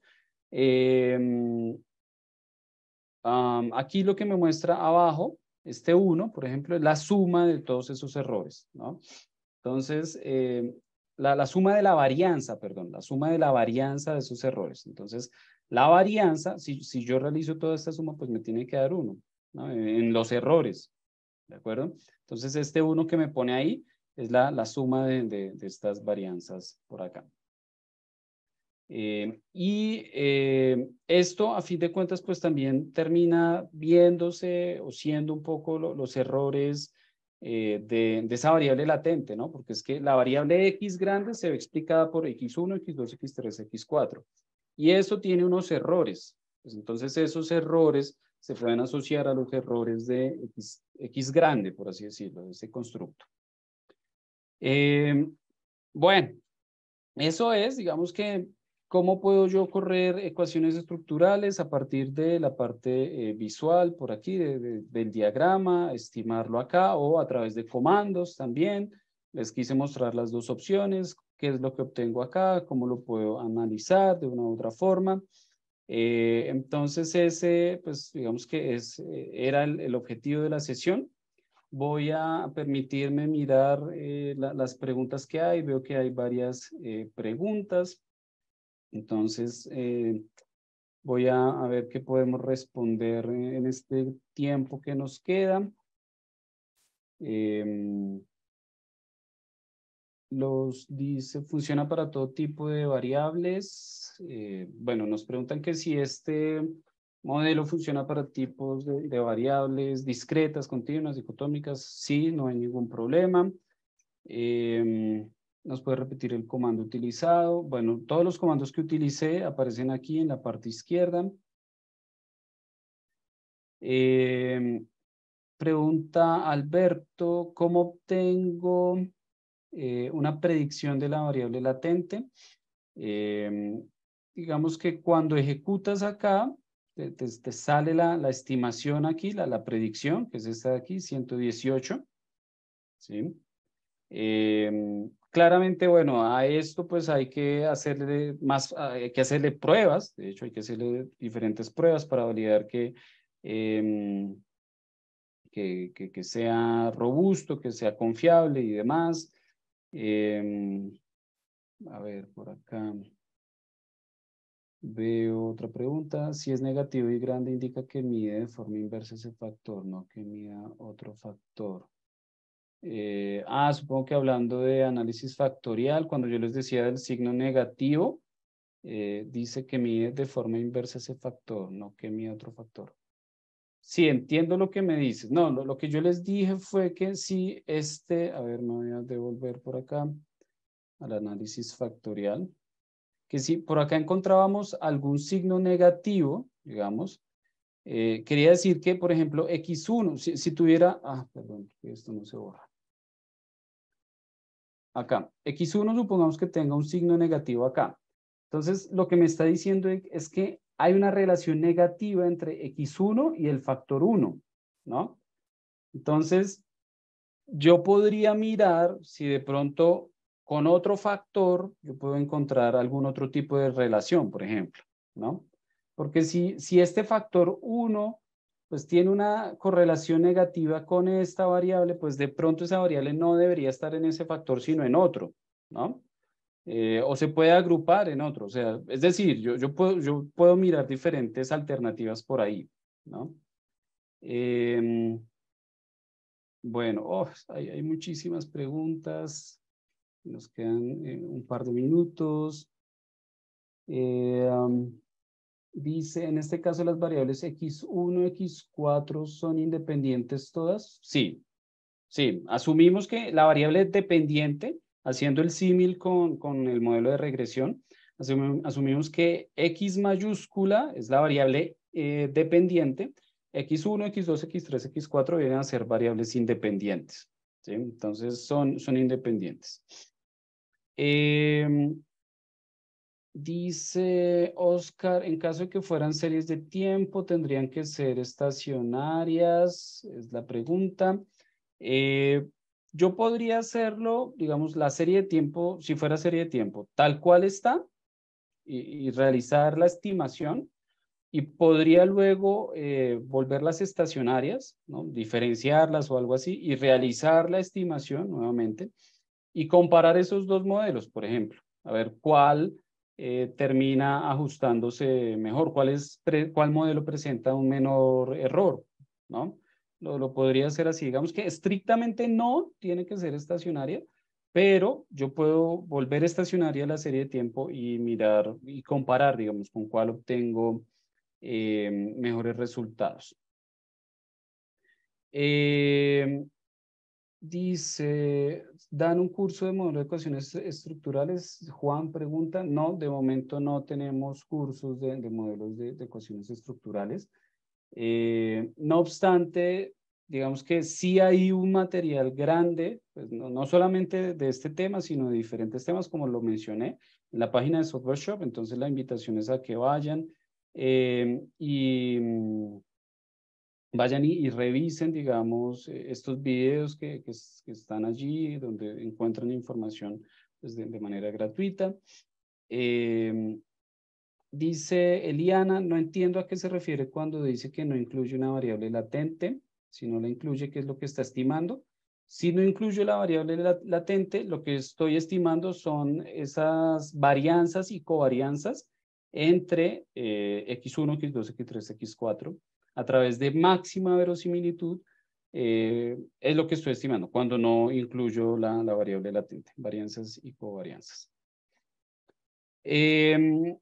Em, aquí lo que me muestra abajo, este 1, por ejemplo, es la suma de todos esos errores. ¿no? Entonces, em, la, suma de la varianza, perdón, la suma de la varianza de esos errores. Entonces, la varianza, si, yo realizo toda esta suma, pues me tiene que dar 1 ¿no? en los errores. ¿De acuerdo? Entonces, este 1 que me pone ahí es la, suma de, estas varianzas por acá. Eh, y eh, esto, a fin de cuentas, pues también termina viéndose o siendo un poco los errores eh, de, esa variable latente, ¿no? Porque es que la variable x grande se ve explicada por x1, x2, x3, x4. Y eso tiene unos errores. Pues entonces esos errores se pueden asociar a los errores de X, grande, por así decirlo, de ese constructo. Eh, bueno, eso es, digamos que, ¿cómo puedo yo correr ecuaciones estructurales a partir de la parte eh, visual por aquí, del diagrama, estimarlo acá o a través de comandos también? Les quise mostrar las dos opciones, qué es lo que obtengo acá, cómo lo puedo analizar de una u otra forma. Eh, entonces ese, pues digamos que es, eh, era el, objetivo de la sesión. Voy a permitirme mirar eh, las preguntas que hay. Veo que hay varias preguntas. Entonces voy a, ver qué podemos responder en este tiempo que nos queda. Em, los dice, funciona para todo tipo de variables. Eh, bueno, nos preguntan que si este modelo funciona para tipos de, variables discretas, continuas, dicotómicas. Sí, no hay ningún problema. Eh, nos puede repetir el comando utilizado. Bueno, todos los comandos que utilicé aparecen aquí en la parte izquierda. Eh, pregunta Alberto, ¿cómo obtengo eh, una predicción de la variable latente. Eh, digamos que cuando ejecutas acá, te, sale la, estimación aquí, la, predicción, que es esta de aquí, 118. Eh, claramente, bueno, a esto pues hay que hacerle más, hay que hacerle pruebas, de hecho hay que hacerle diferentes pruebas para validar que, em, sea robusto, que sea confiable y demás. Em, a ver, por acá. Veo otra pregunta. Si es negativo y grande, indica que mide de forma inversa ese factor, no que mida otro factor. Eh, ah, supongo que hablando de análisis factorial, cuando yo les decía el signo negativo, eh, dice que mide de forma inversa ese factor, no que mide otro factor. Sí, entiendo lo que me dices. No, lo, que yo les dije fue que si este, a ver, me voy a devolver por acá al análisis factorial, que si por acá encontrábamos algún signo negativo, digamos, eh, quería decir que, por ejemplo, X1, si, tuviera, ah, perdón, esto no se borra. Acá, X1 supongamos que tenga un signo negativo acá. Entonces, lo que me está diciendo es que hay una relación negativa entre X1 y el factor 1, ¿no? Entonces, yo podría mirar si de pronto con otro factor yo puedo encontrar algún otro tipo de relación, por ejemplo, ¿no? Porque si, si este factor 1 pues tiene una correlación negativa con esta variable, pues de pronto esa variable no debería estar en ese factor, sino en otro, ¿no? Eh, o se puede agrupar en otro. O sea, es decir, yo, yo, puedo, yo puedo mirar diferentes alternativas por ahí, ¿no? Em, bueno, oh, hay, muchísimas preguntas. Nos quedan eh, un par de minutos. Em, dice, en este caso las variables x1, x4 son independientes todas. Sí, sí, asumimos que la variable dependiente Haciendo el símil con, con, el modelo de regresión, asumimos, que X mayúscula es la variable eh, dependiente, X1, X2, X3, X4 vienen a ser variables independientes. ¿sí? Entonces son, son independientes. Em, dice Oscar, en caso de que fueran series de tiempo, ¿tendrían que ser estacionarias? Es la pregunta. Eh, yo podría hacerlo, digamos, la serie de tiempo, si fuera serie de tiempo, tal cual está, y, realizar la estimación, y podría luego eh, volverlas estacionarias, ¿no? diferenciarlas o algo así, y realizar la estimación nuevamente, y comparar esos dos modelos, por ejemplo, a ver cuál eh, termina ajustándose mejor, cuál, es, cuál modelo presenta un menor error, ¿no? lo, lo podría hacer así. Digamos que estrictamente no tiene que ser estacionaria, pero yo puedo volver estacionaria la serie de tiempo y mirar y comparar, digamos, con cuál obtengo eh, mejores resultados. Eh, dice, ¿dan un curso de modelos de ecuaciones estructurales? Juan pregunta, no, de momento no tenemos cursos de, modelos de, ecuaciones estructurales. Eh, no obstante, digamos que sí hay un material grande, pues no, solamente de este tema, sino de diferentes temas, como lo mencioné, en la página de Software Shop. Entonces, la invitación es a que vayan eh, y mm, vayan y, revisen, digamos, eh, estos videos que, que, están allí, donde encuentran información pues, de, manera gratuita. Dice Eliana, no entiendo a qué se refiere cuando dice que no incluye una variable latente. Si no la incluye, ¿qué es lo que está estimando? Si no incluyo la variable latente, lo que estoy estimando son esas varianzas y covarianzas entre x1, x2, x3, x4 a través de máxima verosimilitud eh, es lo que estoy estimando cuando no incluyo la, la variable latente, varianzas y covarianzas. Em,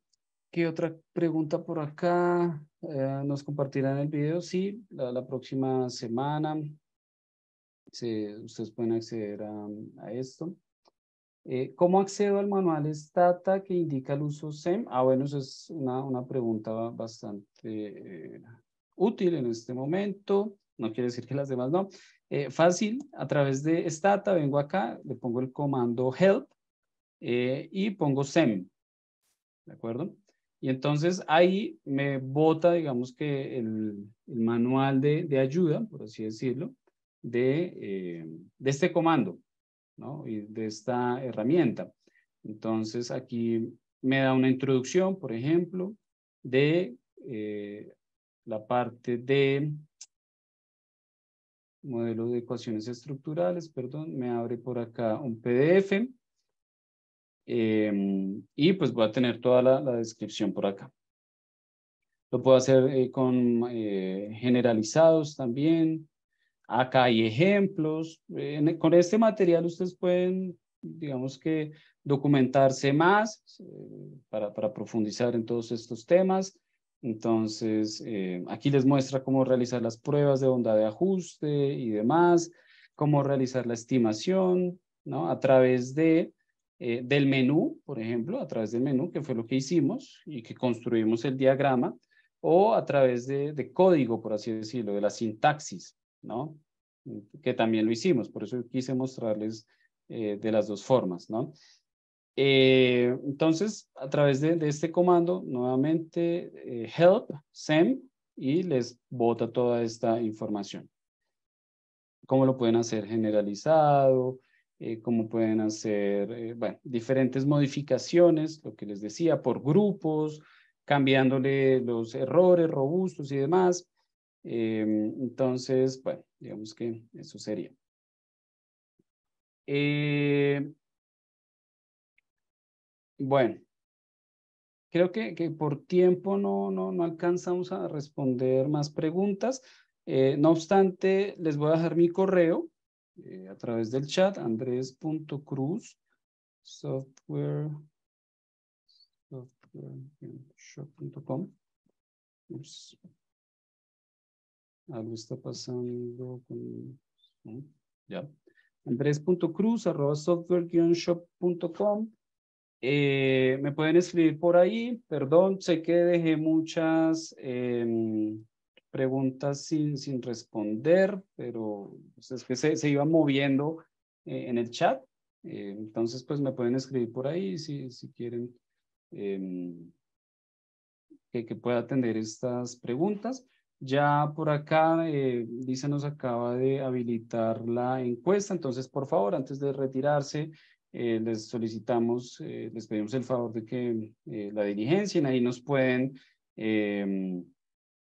¿Qué otra pregunta por acá? Eh, ¿Nos compartirán el video? Sí, la, próxima semana. ustedes pueden acceder a, esto. Eh, ¿Cómo accedo al manual Stata que indica el uso SEM? Ah, bueno, eso es una, una pregunta bastante eh, útil en este momento. No quiere decir que las demás no. fácil, a través de Stata vengo acá, le pongo el comando help y pongo SEM. ¿De acuerdo? Y entonces ahí me bota, digamos que el, manual de, ayuda, por así decirlo, eh, de, este comando, ¿no? Y de esta herramienta. Entonces aquí me da una introducción, por ejemplo, de eh, la parte de modelo de ecuaciones estructurales, perdón, me abre por acá un PDF Em, y pues voy a tener toda la, descripción por acá. Lo puedo hacer eh, con eh, generalizados también. Acá hay ejemplos. con este material ustedes pueden, digamos que, documentarse más eh, para, para profundizar en todos estos temas. Entonces, aquí les muestra cómo realizar las pruebas de onda de ajuste y demás, cómo realizar la estimación, ¿no? A través de eh, del menú, por ejemplo, a través del menú, que fue lo que hicimos y que construimos el diagrama, o a través de, código, por así decirlo, de la sintaxis, ¿no? Que también lo hicimos, por eso quise mostrarles eh, de las dos formas, ¿no? Eh, entonces, a través de, este comando, nuevamente, help, sem, y les bota toda esta información. ¿Cómo lo pueden hacer generalizado? eh, como pueden hacer, eh, bueno, diferentes modificaciones, lo que les decía, por grupos, cambiándole los errores robustos y demás. Eh, entonces, bueno, digamos que eso sería. Eh, bueno, creo que, que, por tiempo no, no, no alcanzamos a responder más preguntas. no obstante, les voy a dejar mi correo eh, a través del chat, andrés.cruz, software, softwarecom Algo está pasando con... Ya. Andrés.cruz, arroba software-shop.com. Eh, me pueden escribir por ahí. Perdón, sé que dejé muchas... Em, preguntas sin, sin responder, pero pues, es que se, se iba moviendo eh, en el chat. Eh, entonces, pues me pueden escribir por ahí si, si quieren em, que, que, pueda atender estas preguntas. Ya por acá, eh, Lisa nos acaba de habilitar la encuesta, entonces por favor, antes de retirarse, eh, les solicitamos, les pedimos el favor de que la diligencien ahí nos pueden em,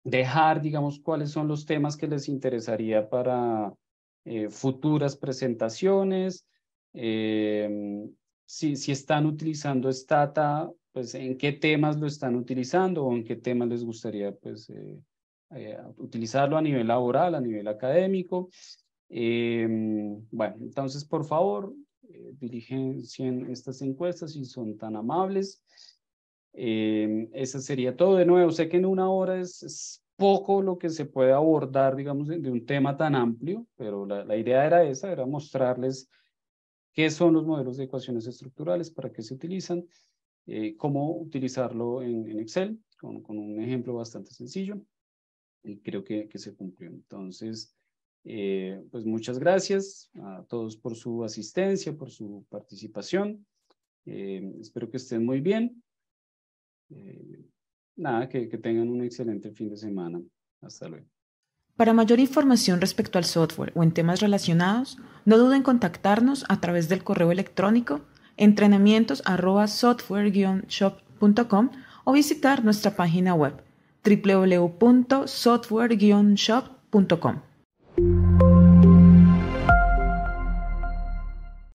dejar, digamos, cuáles son los temas que les interesaría para eh, futuras presentaciones. Em, si, si, están utilizando Stata, pues en qué temas lo están utilizando o en qué temas les gustaría pues, eh, eh, utilizarlo a nivel laboral, a nivel académico. Em, bueno, entonces, por favor, dirigen estas encuestas si son tan amables. Eh, eso sería todo. De nuevo, sé que en una hora es, poco lo que se puede abordar, digamos, de un tema tan amplio, pero la, idea era esa, era mostrarles qué son los modelos de ecuaciones estructurales, para qué se utilizan, eh, cómo utilizarlo en, Excel, con, un ejemplo bastante sencillo, y creo que, que se cumplió. Entonces, eh, pues muchas gracias a todos por su asistencia, por su participación. Em, espero que estén muy bien eh, nada, que, tengan un excelente fin de semana. Hasta luego. Para mayor información respecto al software o en temas relacionados, no duden en contactarnos a través del correo electrónico entrenamientos@software-shop.com o visitar nuestra página web www.software-shop.com.